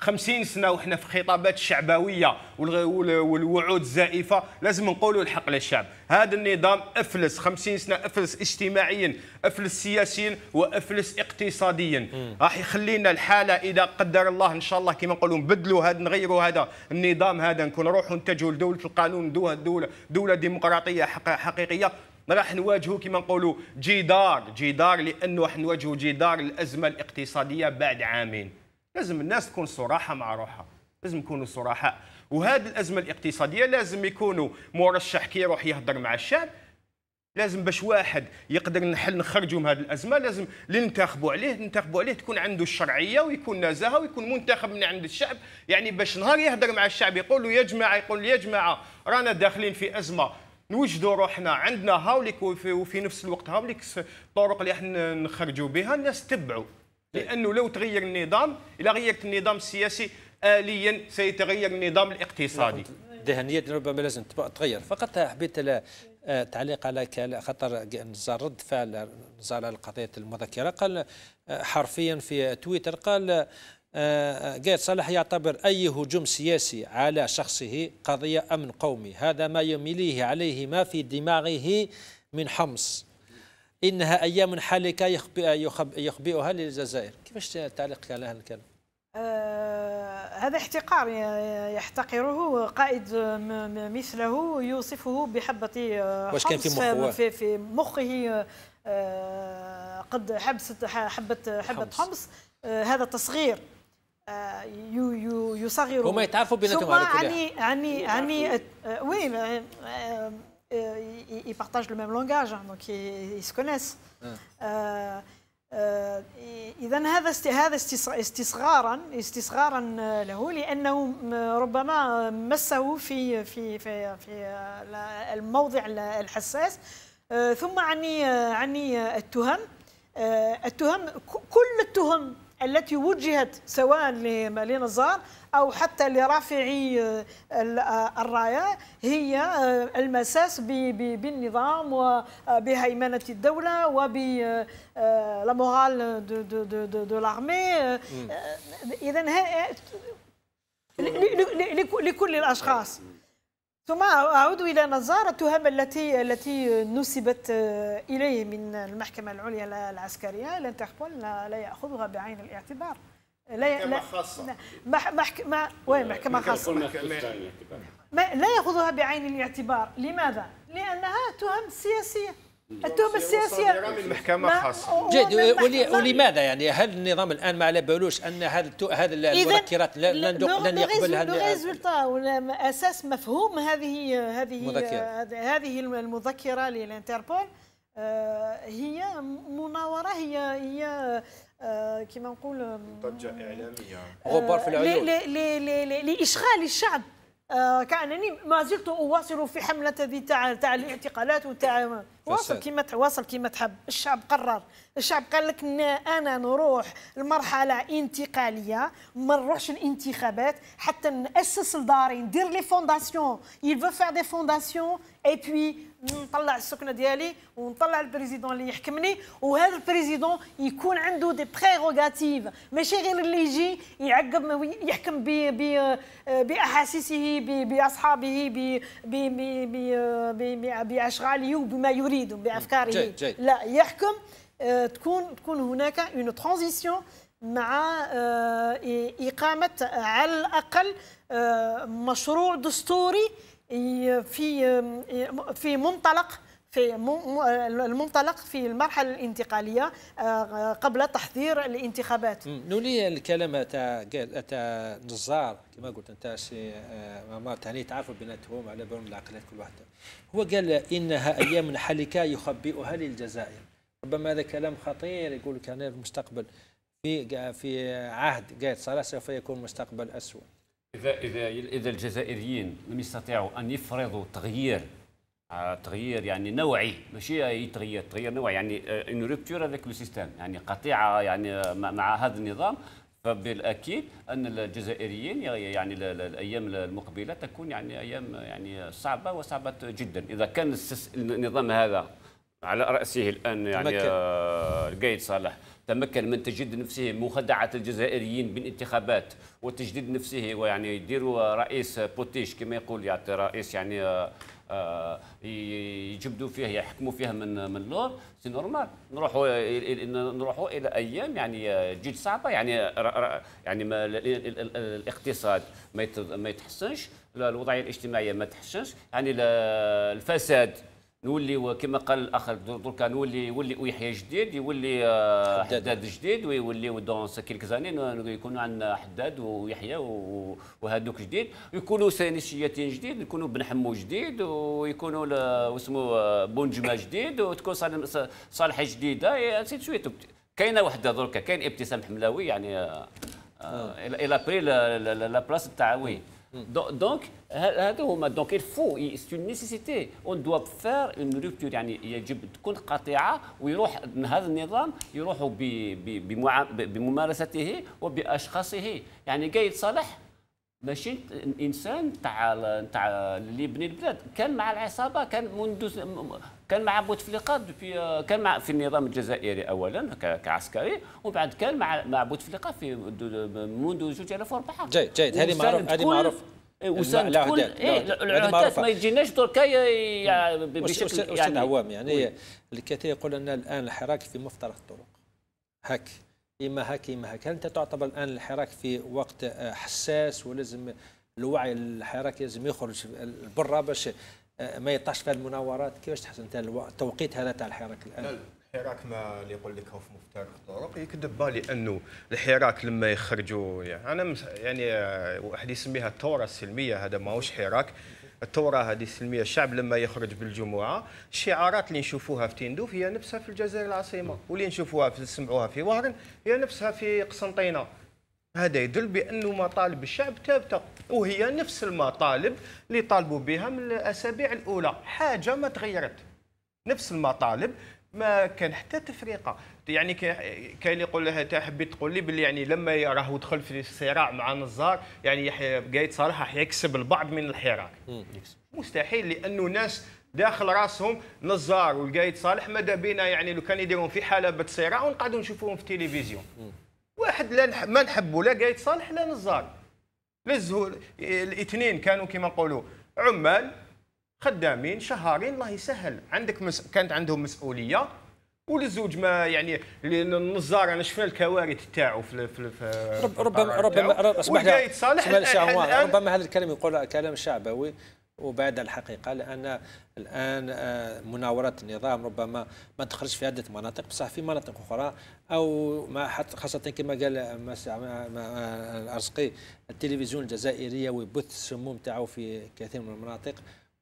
Speaker 3: 50 سنه وحنا في خطابات شعبويه والوعود الزائفه لازم نقولوا الحق للشعب هذا النظام افلس 50 سنه افلس اجتماعيا افلس سياسيا وافلس اقتصاديا راح يخلينا الحاله اذا قدر الله ان شاء الله كما نقولوا نبدلوا هذا نغيروا هذا النظام هذا نكون نروحوا نتجهوا لدوله القانون دوله دوله, دولة ديمقراطيه حقيقيه راح نواجهوا كما نقولوا جدار جدار لانه راح نواجهوا جدار الازمه الاقتصاديه بعد عامين لازم الناس تكون صراحه مع روحها لازم يكونوا صراحة وهذه الازمه الاقتصاديه لازم يكونوا مرشح كي يروح يهضر مع الشعب لازم باش واحد يقدر نحل نخرجوا من هذه الازمه لازم اللي ننتخبوا عليه ننتخبوا عليه تكون عنده الشرعيه ويكون نزاهه ويكون منتخب من عند الشعب يعني باش نهار يهضر مع الشعب يقول له يا جماعه يقول يا جماعه رانا داخلين في ازمه نوجدوا روحنا عندنا هاوليك وفي, وفي نفس الوقت هاوليك الطرق اللي احنا نخرجوا بها الناس تبعوا لانه لو تغير النظام الا غيرت النظام السياسي اليا سيتغير النظام الاقتصادي ذهنيا ربما لازم تغير فقط حبيت آه، تعليق على خطر
Speaker 1: نزار رد فعل نزار على قضيه المذكره قال آه، حرفيا في تويتر قال آه، قال صلاح يعتبر أي هجوم سياسي على شخصه قضية أمن قومي هذا ما يمليه عليه ما في دماغه من حمص إنها أيام حالكة يخبئ يخبئها للجزائر كيفاش تعليقك على هذا الكلام؟
Speaker 2: آه هذا احتقار يحتقره قائد مثله يوصفه بحبة آه، واش كان في مخه في, في مخه آه قد حبست حبة حبة حمص آه هذا تصغير آه، يصغر هما يتعرفوا بيناتهم على كل عني عني عني آه، وين euh, ils, ils, partagent le même langage hein, donc ils, ils, se connaissent آه آه اذا هذا هذا استصغارا استصغارا آه، له لانه آه، ربما مسه في في في في آه، الموضع الحساس ثم عني عني التهم التهم كل التهم التي وجهت سواء لنظار أو حتى لرافعي آه، آه، الراية هي آه، المساس بالنظام وبهيمنة الدولة وب دو دو دو دو, دو لارمي إذا لكل الأشخاص ثم اعود الى نزار التهم التي التي نسبت آه، اليه من المحكمه العليا العسكريه الانتربول لا, لا ياخذها بعين الاعتبار لا محكمه خاصه محكمه محكمه خاصه لا ياخذها بعين الاعتبار لماذا لانها تهم سياسيه التهمة السياسية المحكمة خاصة جيد
Speaker 1: ولماذا يعني هل النظام الآن ما على بالوش أن هذا هذا المذكرات لن لن يقبلها
Speaker 2: لو أساس مفهوم هذه هذه هذه المذكرة للانتربول آه، هي مناورة هي هي آه، كما نقول آه، ضجة إعلامية غبار في العيون لإشغال الشعب كأنني ما زلت أواصل في حملة تاع الاعتقالات وتاع واصل كيما واصل كيما تحب الشعب قرر الشعب قال لك انا نروح لمرحله انتقاليه ما نروحش الانتخابات حتى ناسس لداري ندير لي فونداسيون يل فو فير دي فونداسيون اي بوي نطلع السكنه ديالي ونطلع البريزيدون اللي يحكمني وهذا البريزيدون يكون عنده دي بريروغاتيف ماشي غير اللي يجي يعقب يحكم ب ب باحاسيسه باصحابه باشغاله وبما يريد يريد بافكاره جيد جيد. لا يحكم آه، تكون تكون هناك اون ترانزيسيون مع آه، اقامه على الاقل آه، مشروع دستوري في في منطلق في المنطلق في المرحلة الانتقالية آه، قبل تحضير الانتخابات نولي
Speaker 1: الكلام تاع تاع نزار كما قلت انت سي ماما آه، تهني تعرفوا بيناتهم على بون العقلات كل واحد هو قال انها ايام حلكه يخبئها للجزائر ربما هذا كلام خطير يقول لك المستقبل في في عهد قائد صلاح سوف يكون مستقبل اسوء
Speaker 4: اذا اذا اذا الجزائريين لم يستطيعوا ان يفرضوا تغيير تغيير يعني نوعي ماشي اي تغيير تغيير نوعي يعني ان ريبتور هذاك لو سيستيم يعني قطيعه يعني مع هذا النظام فبالاكيد ان الجزائريين يعني الايام المقبله تكون يعني ايام يعني صعبه وصعبه جدا اذا كان النظام هذا على راسه الان يعني آه، القايد صالح تمكن من تجديد نفسه مخدعة الجزائريين بالانتخابات وتجديد نفسه ويعني يديروا رئيس بوتيش كما يقول يعني رئيس يعني آه، آه، يجبدوا فيه يحكموا فيه من من لور سي نورمال نروحوا نروحوا الى ايام يعني جد صعبه يعني يعني ما الاقتصاد ما يتحسنش الوضعيه الاجتماعيه ما تحسنش يعني الفساد نولي كما قال الاخ دركا نولي يولي ويحيى جديد يولي آه، حداد جديد ويولي دون كيلك زاني يكونوا عندنا حداد ويحيى وهذوك جديد يكونوا سينيسياتين جديد يكونوا بن حمو جديد ويكونوا واسمو آه، بونجما جديد وتكون صالحه جديده سيت سويت كاينه وحده دركا كاين ابتسام حملاوي يعني آه، الى بري لا بلاصه تاع وي دونك هذا هما دونك الفو سي اون نيسيسيتي اون دوا فير اون ريبتور يعني يجب تكون قطيعه ويروح هذا النظام يروح بممارسته وباشخاصه يعني قايد صالح ماشي انسان تاع تاع اللي بني البلاد كان مع العصابه كان منذ كان مع بوتفليقه دوبي آه، كان مع في النظام الجزائري اولا كعسكري ومن بعد كان مع مع بوتفليقه في منذ 2004 جيد جيد هذه معروف هذه معروف إيه، وسند كل إيه العهدات ما يجيناش تركيا يعني
Speaker 1: بشكل بشكل يعني عوام يعني الكثير يقول ان الان الحراك في مفترق الطرق هك اما هك اما هك هل انت تعتبر الان الحراك في وقت آه، حساس ولازم الوعي الحراك لازم يخرج برا باش آه، ما يطاش في المناورات كيفاش تحس انت التوقيت هذا تاع الحراك
Speaker 3: الان؟ الحراك ما اللي يقول لك هو في مفترق الطرق يكذب لانه الحراك لما يخرجوا يعني انا يعني آه، واحد يسميها الثوره السلميه هذا ماهوش حراك الثوره هذه السلميه الشعب لما يخرج بالجمعه الشعارات اللي نشوفوها في تندوف هي نفسها في الجزائر العاصمه واللي نشوفوها في نسمعوها في وهران هي نفسها في قسنطينه هذا يدل بأنه مطالب الشعب ثابتة وهي نفس المطالب اللي طالبوا بها من الأسابيع الأولى حاجة ما تغيرت نفس المطالب ما كان حتى تفريقه يعني كاين اللي يقول لها حبيت تقول لي باللي يعني لما راهو دخل في الصراع مع نزار يعني قايد صالح راح يكسب البعض من الحراك مستحيل لانه ناس داخل راسهم نزار والقايد صالح ماذا بينا يعني لو كان يديرون في حلبة صراع ونقعدوا نشوفوهم في التلفزيون واحد لا ما نحبو لا قايد صالح لا نزار للزهور الاثنين كانوا كما نقولوا عمال خدامين شهرين الله يسهل عندك مس... كانت عندهم مسؤوليه والزوج ما يعني النزار انا شفنا الكوارث تاعو في, في, في ربما ربما اسمح لي صالح الان
Speaker 1: ربما هذا الكلام يقول كلام شعبوي وبعد الحقيقه لان الان آه، مناوره النظام ربما ما تخرج في عده مناطق بصح في مناطق اخرى او ما حتى خاصه كما قال ما التلفزيون الجزائريه ويبث السموم تاعو في كثير من المناطق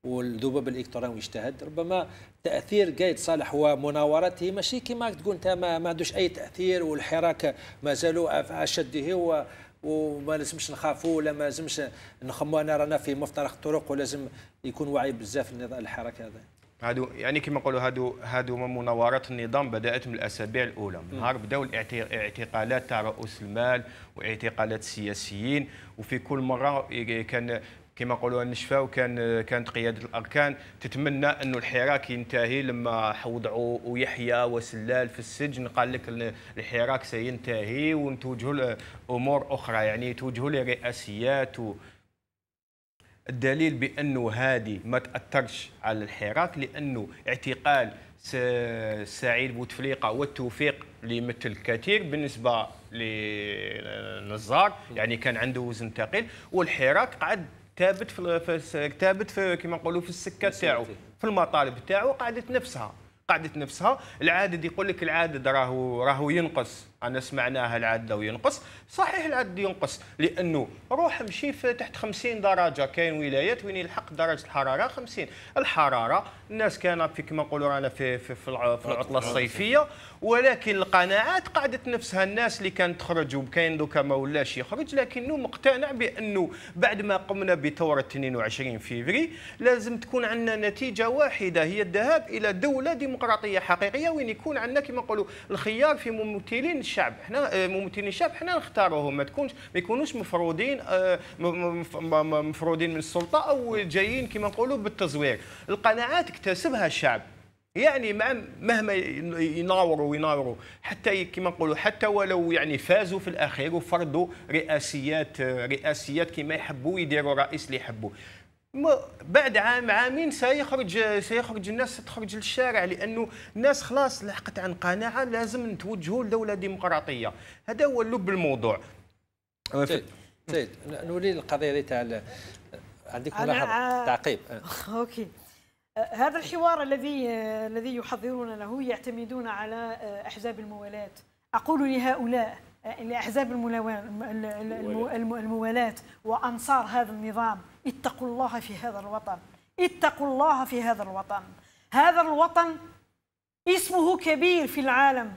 Speaker 1: والذباب الالكتروني يجتهد ربما تاثير قايد صالح ومناورته ماشي كما تقول انت ما, عندوش اي تاثير والحراك ما زالوا اشده هو وما لازمش نخافوا ولا ما لازمش نخموا انا رانا في مفترق الطرق ولازم يكون واعي بزاف النظام الحركه هذا
Speaker 3: هادو يعني كما نقولوا هادو هادو مناورات النظام بدات من الاسابيع الاولى من نهار بداو الاعتقالات تاع رؤوس المال واعتقالات السياسيين وفي كل مره كان كما نقولوا النشفاء وكان كانت قياده الاركان تتمنى انه الحراك ينتهي لما حوضعوا ويحيى وسلال في السجن قال لك الحراك سينتهي ونتوجهوا لامور اخرى يعني توجهوا لرئاسيات و... الدليل بانه هذه ما تاثرش على الحراك لانه اعتقال سعيد بوتفليقه والتوفيق اللي يمثل كثير بالنسبه للنزار يعني كان عنده وزن ثقيل والحراك قعد ثابت في ثابت في كما نقولوا في السكه تاعو في المطالب تاعو قاعده نفسها قاعده نفسها العدد يقول لك العدد راهو راهو ينقص انا سمعناها العد لو ينقص صحيح العد ينقص لانه روح مشي تحت 50 درجه كاين ولايات وين يلحق درجه الحراره 50 الحراره الناس كان في كما نقولوا رانا في في, في العطله الصيفيه ولكن القناعات قعدت نفسها الناس اللي كانت تخرج وكاين دوكا ما ولاش يخرج لكنه مقتنع بانه بعد ما قمنا بثوره 22 فيفري لازم تكون عندنا نتيجه واحده هي الذهاب الى دوله ديمقراطيه حقيقيه وين يكون عندنا كما نقولوا الخيار في ممثلين الشعب احنا آه، ممثلين الشعب احنا نختاروهم ما تكونش ما يكونوش مفروضين آه، مفروضين من السلطه او جايين كما نقولوا بالتزوير القناعات اكتسبها الشعب يعني مهما يناوروا ويناوروا حتى كما نقولوا حتى ولو يعني فازوا في الاخير وفرضوا رئاسيات آه، رئاسيات كما يحبوا يديروا رئيس اللي يحبوا بعد عام عامين سيخرج سيخرج الناس ستخرج للشارع لانه الناس خلاص لحقت عن قناعه لازم نتوجهوا لدوله ديمقراطيه هذا هو لب الموضوع سيد نولي القضيه تاع عندك
Speaker 2: ملاحظه تعقيب أه. [laughs] اوكي أه، هذا الحوار الذي أه، الذي يحضرون له يعتمدون على احزاب الموالاه اقول لهؤلاء لاحزاب الموالاه وانصار هذا النظام اتقوا الله في هذا الوطن اتقوا الله في هذا الوطن هذا الوطن اسمه كبير في العالم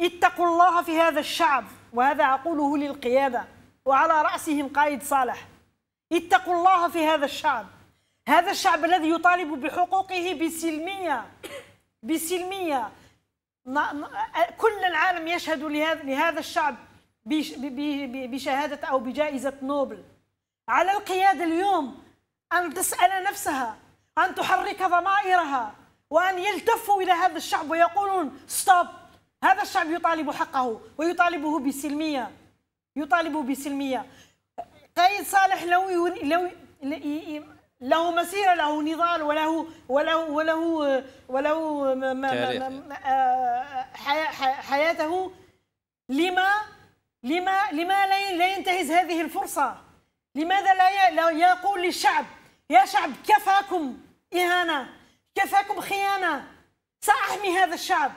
Speaker 2: اتقوا الله في هذا الشعب وهذا أقوله للقيادة وعلى رأسهم قائد صالح اتقوا الله في هذا الشعب هذا الشعب الذي يطالب بحقوقه بسلمية بسلمية كل العالم يشهد لهذا الشعب بشهادة أو بجائزة نوبل على القيادة اليوم أن تسأل نفسها أن تحرك ضمائرها وأن يلتفوا إلى هذا الشعب ويقولون ستوب هذا الشعب يطالب حقه ويطالبه بسلمية يطالبه بسلمية قايد صالح لو لو له مسيرة له نضال وله وله وله وله آه، حياته لما لما لما لا ينتهز هذه الفرصة لماذا لا يقول للشعب يا شعب كفاكم إهانة كفاكم خيانة سأحمي هذا الشعب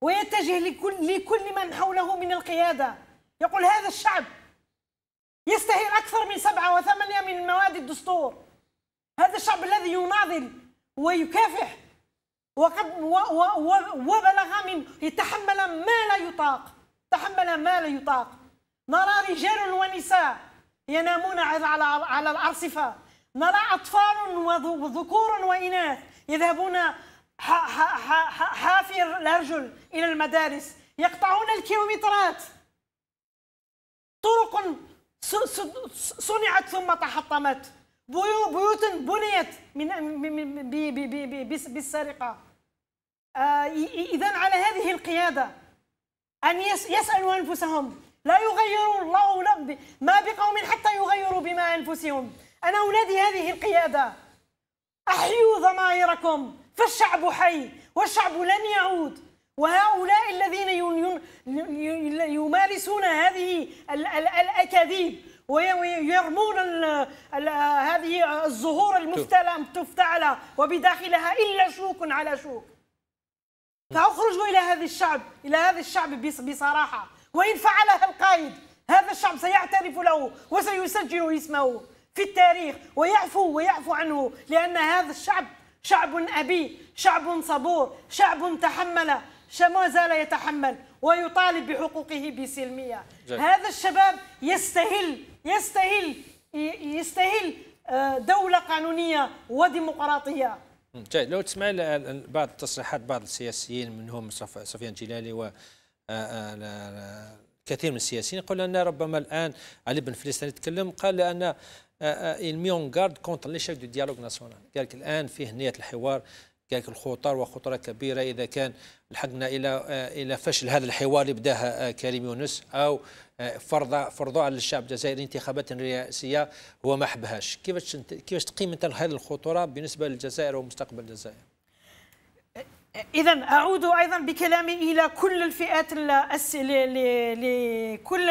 Speaker 2: ويتجه لكل, لكل من حوله من القيادة يقول هذا الشعب يستهل أكثر من سبعة وثمانية من مواد الدستور هذا الشعب الذي يناضل ويكافح وقد وبلغ من يتحمل ما لا يطاق تحمل ما لا يطاق نرى رجال ونساء ينامون على على الارصفه نرى اطفال وذكور واناث يذهبون حافي الارجل الى المدارس يقطعون الكيلومترات طرق صنعت ثم تحطمت بيوت بنيت من بالسرقه اذا على هذه القياده ان يسالوا انفسهم لا يغير الله نقدي ما بقوم حتى يغيروا بما أنفسهم أنا أنادي هذه القيادة أحيوا ضمائركم فالشعب حي والشعب لن يعود وهؤلاء الذين يمارسون هذه الأكاذيب ويرمون هذه الزهور تفتعل وبداخلها إلا شوك على شوك فأخرجوا إلى هذا الشعب إلى هذا الشعب بصراحة وإن فعلها القائد هذا الشعب سيعترف له وسيسجل اسمه في التاريخ ويعفو ويعفو عنه لأن هذا الشعب شعب أبي شعب صبور شعب تحمل ما زال يتحمل ويطالب بحقوقه بسلمية جل. هذا الشباب يستهل يستهل يستهل آه، دولة قانونية وديمقراطية
Speaker 1: جيد لو تسمع بعض التصريحات بعض السياسيين منهم سفيان جلالي و كثير من السياسيين يقول ان ربما الان علي بن فلسطين يتكلم قال ان ميون غارد كونتر ليشيك دو ديالوج ناسيونال قال الان فيه نيه الحوار قال الخطر وخطوره كبيره اذا كان لحقنا الى آه، الى فشل هذا الحوار اللي بداه آه، كريم يونس او آه، فرض فرضوا على الشعب الجزائري انتخابات رئاسيه هو ما حبهاش كيفاش كيفاش تقيم انت هذه الخطوره بالنسبه للجزائر ومستقبل الجزائر
Speaker 2: اذا اعود ايضا بكلامي الى كل الفئات لكل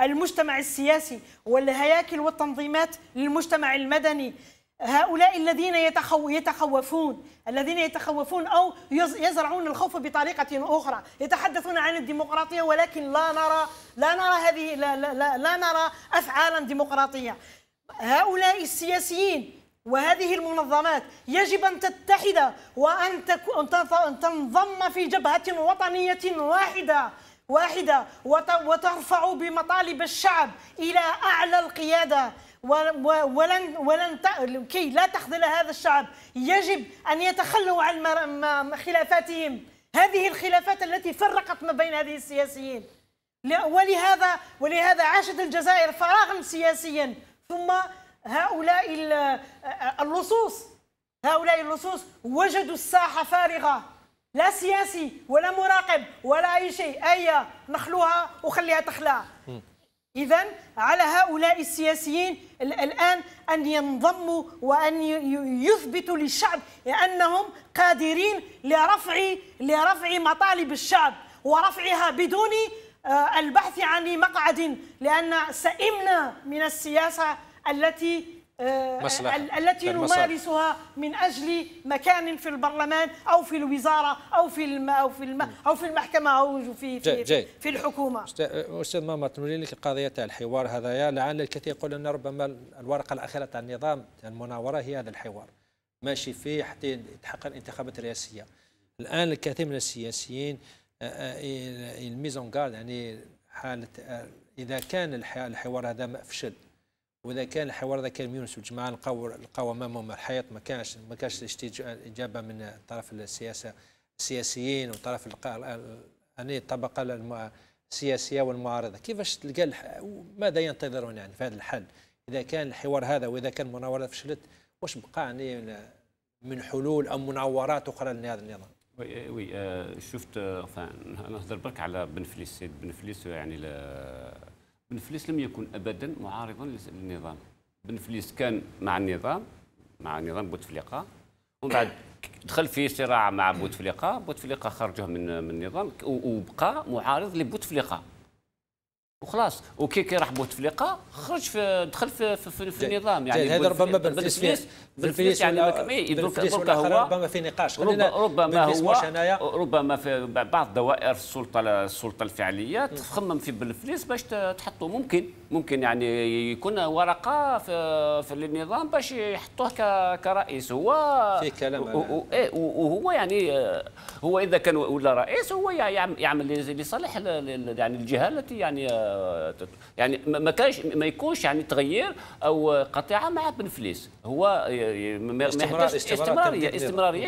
Speaker 2: المجتمع السياسي والهياكل والتنظيمات للمجتمع المدني هؤلاء الذين يتخوفون الذين يتخوفون او يزرعون الخوف بطريقه اخرى يتحدثون عن الديمقراطيه ولكن لا نرى لا نرى هذه لا, لا, لا, لا نرى افعالا ديمقراطيه هؤلاء السياسيين وهذه المنظمات يجب أن تتحد وأن تنضم في جبهة وطنية واحدة واحدة وترفع بمطالب الشعب إلى أعلى القيادة ولن ولن كي لا تخذل هذا الشعب يجب أن يتخلوا عن خلافاتهم هذه الخلافات التي فرقت ما بين هذه السياسيين ولهذا ولهذا عاشت الجزائر فراغا سياسيا ثم هؤلاء اللصوص هؤلاء اللصوص وجدوا الساحة فارغة لا سياسي ولا مراقب ولا أي شيء أي نخلوها وخليها تخلع إذا على هؤلاء السياسيين الآن أن ينضموا وأن يثبتوا للشعب أنهم قادرين لرفع لرفع مطالب الشعب ورفعها بدون آه، البحث عن مقعد لأن سئمنا من السياسة التي آه، مصلحة. التي نمارسها من اجل مكان في البرلمان او في الوزاره او في الم او في الم او في المحكمه او في في, جاي. في الحكومه
Speaker 1: استاذ أه، ماما تنولي لك القضيه تاع الحوار هذايا لعل الكثير يقول ان ربما الورقه الاخيره تاع النظام تاع المناوره هي هذا الحوار ماشي فيه حتى تحقق الانتخابات الرئاسيه الان الكثير من السياسيين أه، الميزون جارد يعني حاله اذا كان الحوار هذا ما فشل واذا كان الحوار هذا كان يونس والجماعه لقاو لقاو امامهم الحيط ما كانش ما كانش الاجابه من طرف السياسه السياسيين وطرف يعني الطبقه السياسيه والمعارضه كيفاش تلقى ماذا ينتظرون يعني في هذا الحل اذا كان الحوار هذا واذا كان المناورة فشلت واش بقى يعني من حلول او مناورات اخرى لهذا النظام
Speaker 4: وي وي آه، شفت آه، نهضر برك على بنفليس بن بنفليس يعني بن فليس لم يكن ابدا معارضا للنظام بن فليس كان مع النظام مع نظام بوتفليقه ومن بعد دخل في صراع مع بوتفليقه بوتفليقه خرجوه من من النظام وبقى معارض لبوتفليقه وخلاص وكي كي راح بوتفليقه خرج في دخل في, في, في, في النظام يعني هذا ربما بالفلس بالفلس يعني دروك هو ربما
Speaker 1: في نقاش ربما ربما هو
Speaker 4: ربما في بعض دوائر السلطه السلطه الفعليه تخمم في بالفلس باش تحطوا ممكن ممكن يعني يكون ورقه في, في النظام باش يحطوه كرئيس هو في كلام إيه، وهو يعني هو اذا كان ولا رئيس هو يعمل لصالح يعني الجهه التي يعني آه، يعني ما كانش ما يكونش يعني تغيير او قطيعه مع بن فليس هو ما استمرار استمراريه استمراريه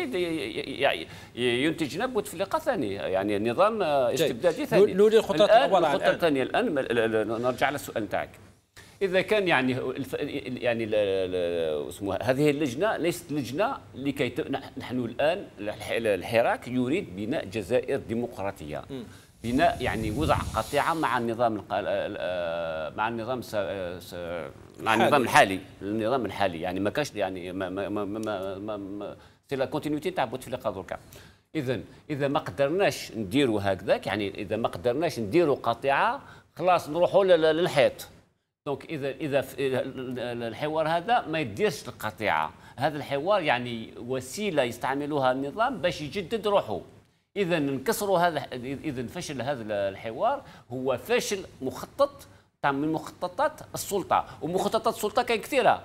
Speaker 4: ينتج بوتفليقه ثانيه يعني نظام استبدادي ثاني نولي الخطه الاولى الخطه الثانيه الان نرجع للسؤال نتاعك اذا كان يعني يعني اسمها هذه اللجنه ليست لجنه لكي نحن الان الحراك يريد بناء جزائر ديمقراطيه م. بناء يعني وضع قطيعه مع النظام آه، مع النظام س... آه، س... مع النظام الحالي النظام الحالي يعني ما كاش يعني ما ما ما, ما, ما, ما سي لا كونتينيتي تاع بوتفليقه دركا اذا اذا ما قدرناش نديروا هكذاك يعني اذا ما قدرناش نديروا قطيعه خلاص نروحوا للحيط دونك اذا اذا الحوار هذا ما يديرش القطيعه هذا الحوار يعني وسيله يستعملوها النظام باش يجدد روحه اذا انكسروا هذا اذا فشل هذا الحوار هو فشل مخطط من مخططات السلطه ومخططات السلطه كاين كثيره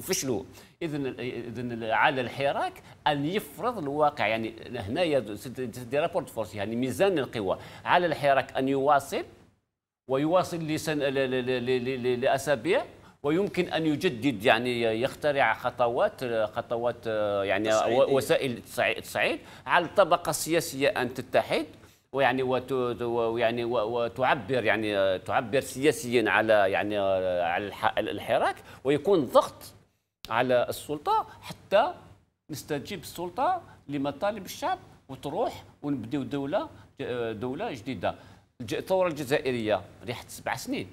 Speaker 4: فشلوا اذا اذا على الحراك ان يفرض الواقع يعني هنايا دي رابورت فورس يعني ميزان القوى على الحراك ان يواصل ويواصل لسن... لاسابيع ويمكن ان يجدد يعني يخترع خطوات خطوات يعني تصعيدية. وسائل تصعيد على الطبقه السياسيه ان تتحد ويعني ويعني وتعبر يعني تعبر سياسيا على يعني على الحراك ويكون ضغط على السلطه حتى نستجيب السلطه لمطالب الشعب وتروح ونبداو دوله دوله جديده الثوره الجزائريه ريحت سبع سنين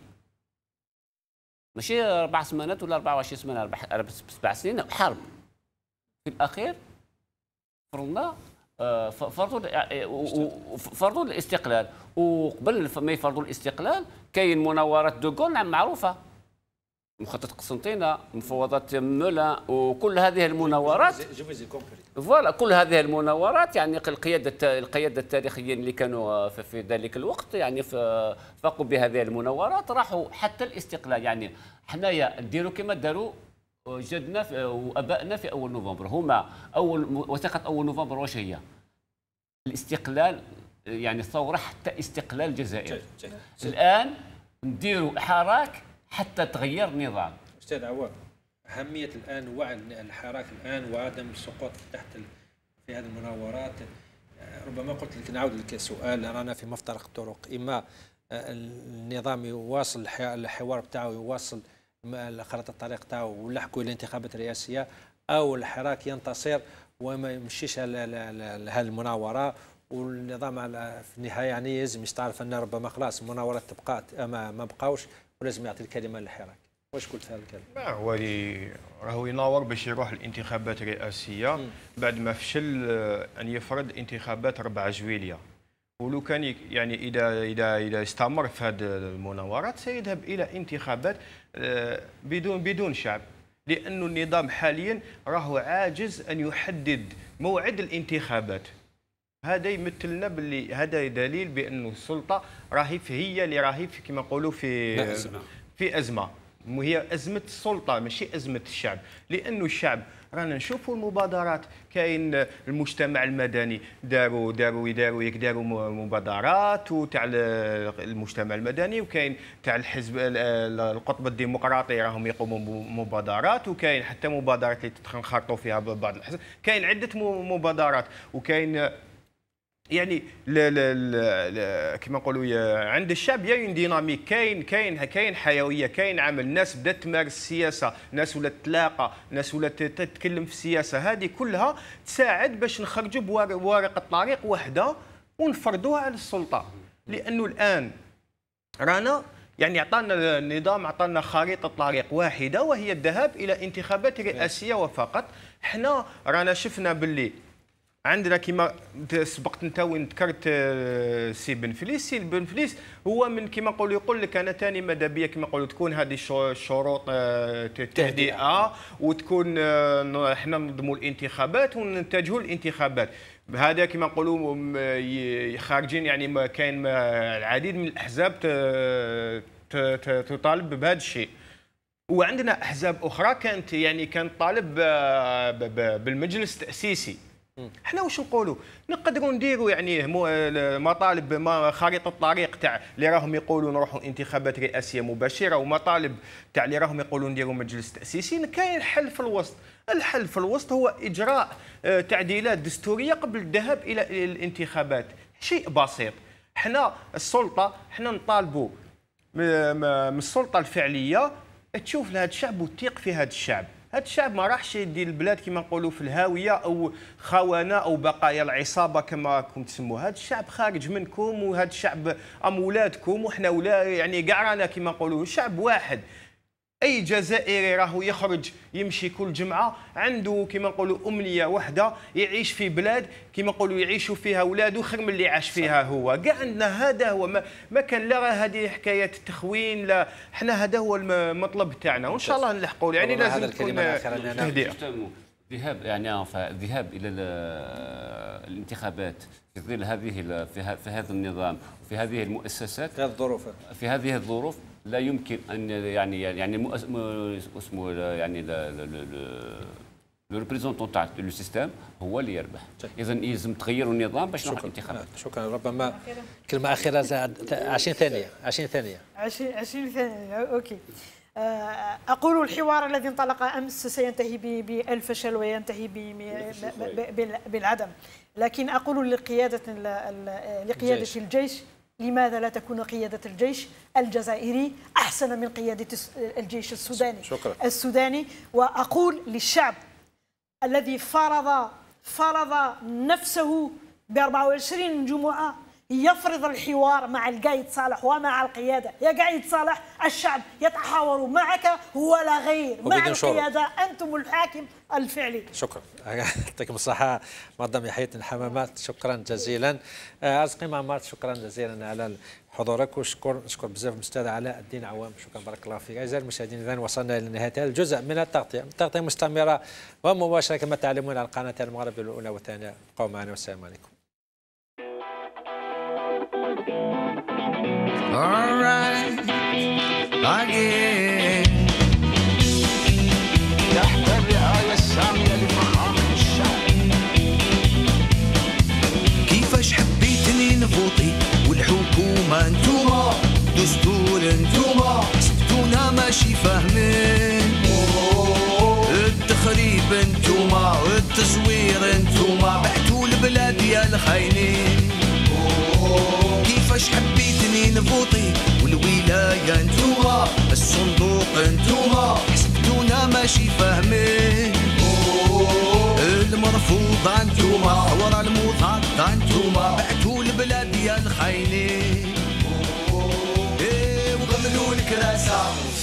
Speaker 4: ماشي اربع سمانات ولا 24 سمانه اربع سبع سنين حرب في الاخير فرضنا آه، فرضوا فرضوا آه، آه، الاستقلال وقبل ما يفرضوا الاستقلال كاين مناورات دوغول معروفه مخطط قسنطينه مفوضات ملا وكل هذه المناورات فوالا كل هذه المناورات يعني القياده القياده التاريخيين اللي كانوا آه، في ذلك الوقت يعني فاقوا بهذه المناورات راحوا حتى الاستقلال يعني حنايا نديروا كما داروا آه، جدنا آه، وابائنا في اول نوفمبر هما اول وثيقه اول نوفمبر واش هي؟ الاستقلال يعني الثوره حتى استقلال الجزائر الان نديروا حراك حتى تغير النظام
Speaker 1: استاذ عواد اهميه الان وعي الحراك الان وعدم السقوط تحت في هذه المناورات آه، ربما قلت لك نعاود لك سؤال رانا في مفترق الطرق اما آه، النظام يواصل الحوار بتاعه يواصل خريطه الطريق تاعه ولحقوا الى الانتخابات الرئاسيه او الحراك ينتصر وما يمشيش لهذه المناوره والنظام في النهايه يعني لازم يستعرف ان ربما خلاص المناورات تبقى ما بقاوش ولازم يعطي الكلمه للحراك واش قلت هذا الكلام؟
Speaker 3: ما هو اللي راهو يناور باش يروح الانتخابات الرئاسيه بعد ما فشل آه، ان يفرض انتخابات 4 جويليه ولو كان يعني اذا اذا اذا استمر في هذه المناورات سيذهب الى انتخابات آه، بدون بدون شعب لأن النظام حاليا راهو عاجز ان يحدد موعد الانتخابات هذا يمثلنا باللي هذا دليل بانه السلطه راهي هي اللي راهي كما نقولوا في أزمة. في ازمه هي ازمه السلطه ماشي ازمه الشعب لانه الشعب رانا نشوفوا المبادرات كاين المجتمع المدني داروا داروا يداروا داروا مبادرات وتاع المجتمع المدني وكاين تاع الحزب القطب الديمقراطي راهم يقوموا بمبادرات وكاين حتى مبادرات اللي تنخرطوا فيها بعض الحزب كاين عده مبادرات وكاين يعني كما نقولوا عند الشعب يعني ديناميك كاين كاين كاين حيويه كاين عمل ناس بدات تمارس السياسه ناس ولا تلاقى ناس ولا تتكلم في السياسه هذه كلها تساعد باش نخرجوا بورق الطريق واحده ونفرضوها على السلطه لانه الان رانا يعني عطانا النظام عطانا خريطه طريق واحده وهي الذهاب الى انتخابات رئاسيه وفقط حنا رانا شفنا باللي عندنا كما سبقت انت وين ذكرت آه، سي بنفليس سي بنفليس هو من كما نقولوا يقول لك انا ثاني ماذا بيا كما نقولوا تكون هذه الشروط التهدئه آه، وتكون آه، احنا ننظموا الانتخابات وننتجوا الانتخابات هذا كما نقولوا خارجين يعني كاين العديد من الاحزاب تطالب بهذا الشيء وعندنا احزاب اخرى كانت يعني كانت طالب بالمجلس التاسيسي حنا واش نقولوا نقدروا نديروا يعني مطالب ما خريطه الطريق تاع اللي راهم يقولوا نروحوا انتخابات رئاسيه مباشره ومطالب تاع اللي راهم يقولوا نديروا مجلس تاسيسي كاين حل في الوسط الحل في الوسط هو اجراء آه، تعديلات دستوريه قبل الذهاب الى الانتخابات شيء بسيط حنا السلطه حنا نطالبوا آه، من السلطه الفعليه تشوف لهذا الشعب وتثيق في هذا الشعب هذا الشعب ما راحش يدي البلاد كما نقولوا في الهاويه او خوانه او بقايا العصابه كما راكم تسموه هذا الشعب خارج منكم وهذا الشعب ام ولادكم وحنا ولا يعني كاع رانا كما نقولوا شعب واحد اي جزائري راهو يخرج يمشي كل جمعه عنده كما نقولوا امنيه واحده يعيش في بلاد كما نقولوا يعيشوا فيها اولاده خير من اللي عاش فيها هو كاع عندنا هذا هو ما, ما كان لا هذه حكايه التخوين لا احنا هذا هو المطلب تاعنا وان شاء الله نلحقوا يعني لازم تكون هديه
Speaker 4: ذهاب يعني الذهاب الى الانتخابات في ظل هذه في هذا النظام وفي هذه المؤسسات في هذه الظروف في هذه الظروف لا يمكن ان يعني يعني اسمه يعني لو ريبريزونتون تاع لو سيستيم هو اللي يربح طيب. اذا إيه يلزم تغيروا النظام باش نروحوا
Speaker 1: الانتخابات آه، شكرا ربما كلمه اخيره 20 ثانيه 20 ثانيه
Speaker 2: 20 20 ثانيه اوكي آه، أقول الحوار الذي انطلق أمس سينتهي بالفشل وينتهي بالعدم لكن أقول لقيادة لقيادة الجيش لماذا لا تكون قيادة الجيش الجزائري أحسن من قيادة الجيش السوداني شكرا. السوداني وأقول للشعب الذي فرض فرض نفسه ب 24 جمعة يفرض الحوار مع القايد صالح ومع القيادة يا قايد صالح الشعب يتحاور معك ولا غير مع القيادة أنتم الحاكم الفعلي
Speaker 1: شكرا [laughs] يعطيكم الصحة مدام يحيى الحمامات شكرا جزيلا أرزقي معمار شكرا جزيلا على حضورك وشكر نشكر بزاف الاستاذ علاء الدين عوام شكرا بارك الله فيك اعزائي المشاهدين اذا وصلنا الى نهايه هذا الجزء من التغطيه التغطيه مستمره ومباشره كما تعلمون على القناه المغرب الاولى والثانيه قوموا معنا والسلام عليكم
Speaker 2: All
Speaker 3: كيفاش حبيتني نفوطي والحكومة انتوما
Speaker 2: انتوما ماشي فاهمين التخريب انتوما التصوير انتوما بعتوا البلاد يا الخاينين نفوطي والولاية
Speaker 4: انتوما الصندوق انتوما حسبتونا ماشي فاهمين المرفوضة انتوما ورا المضادة انتوما بعتو البلاد يا الخاينين ايه الكراسة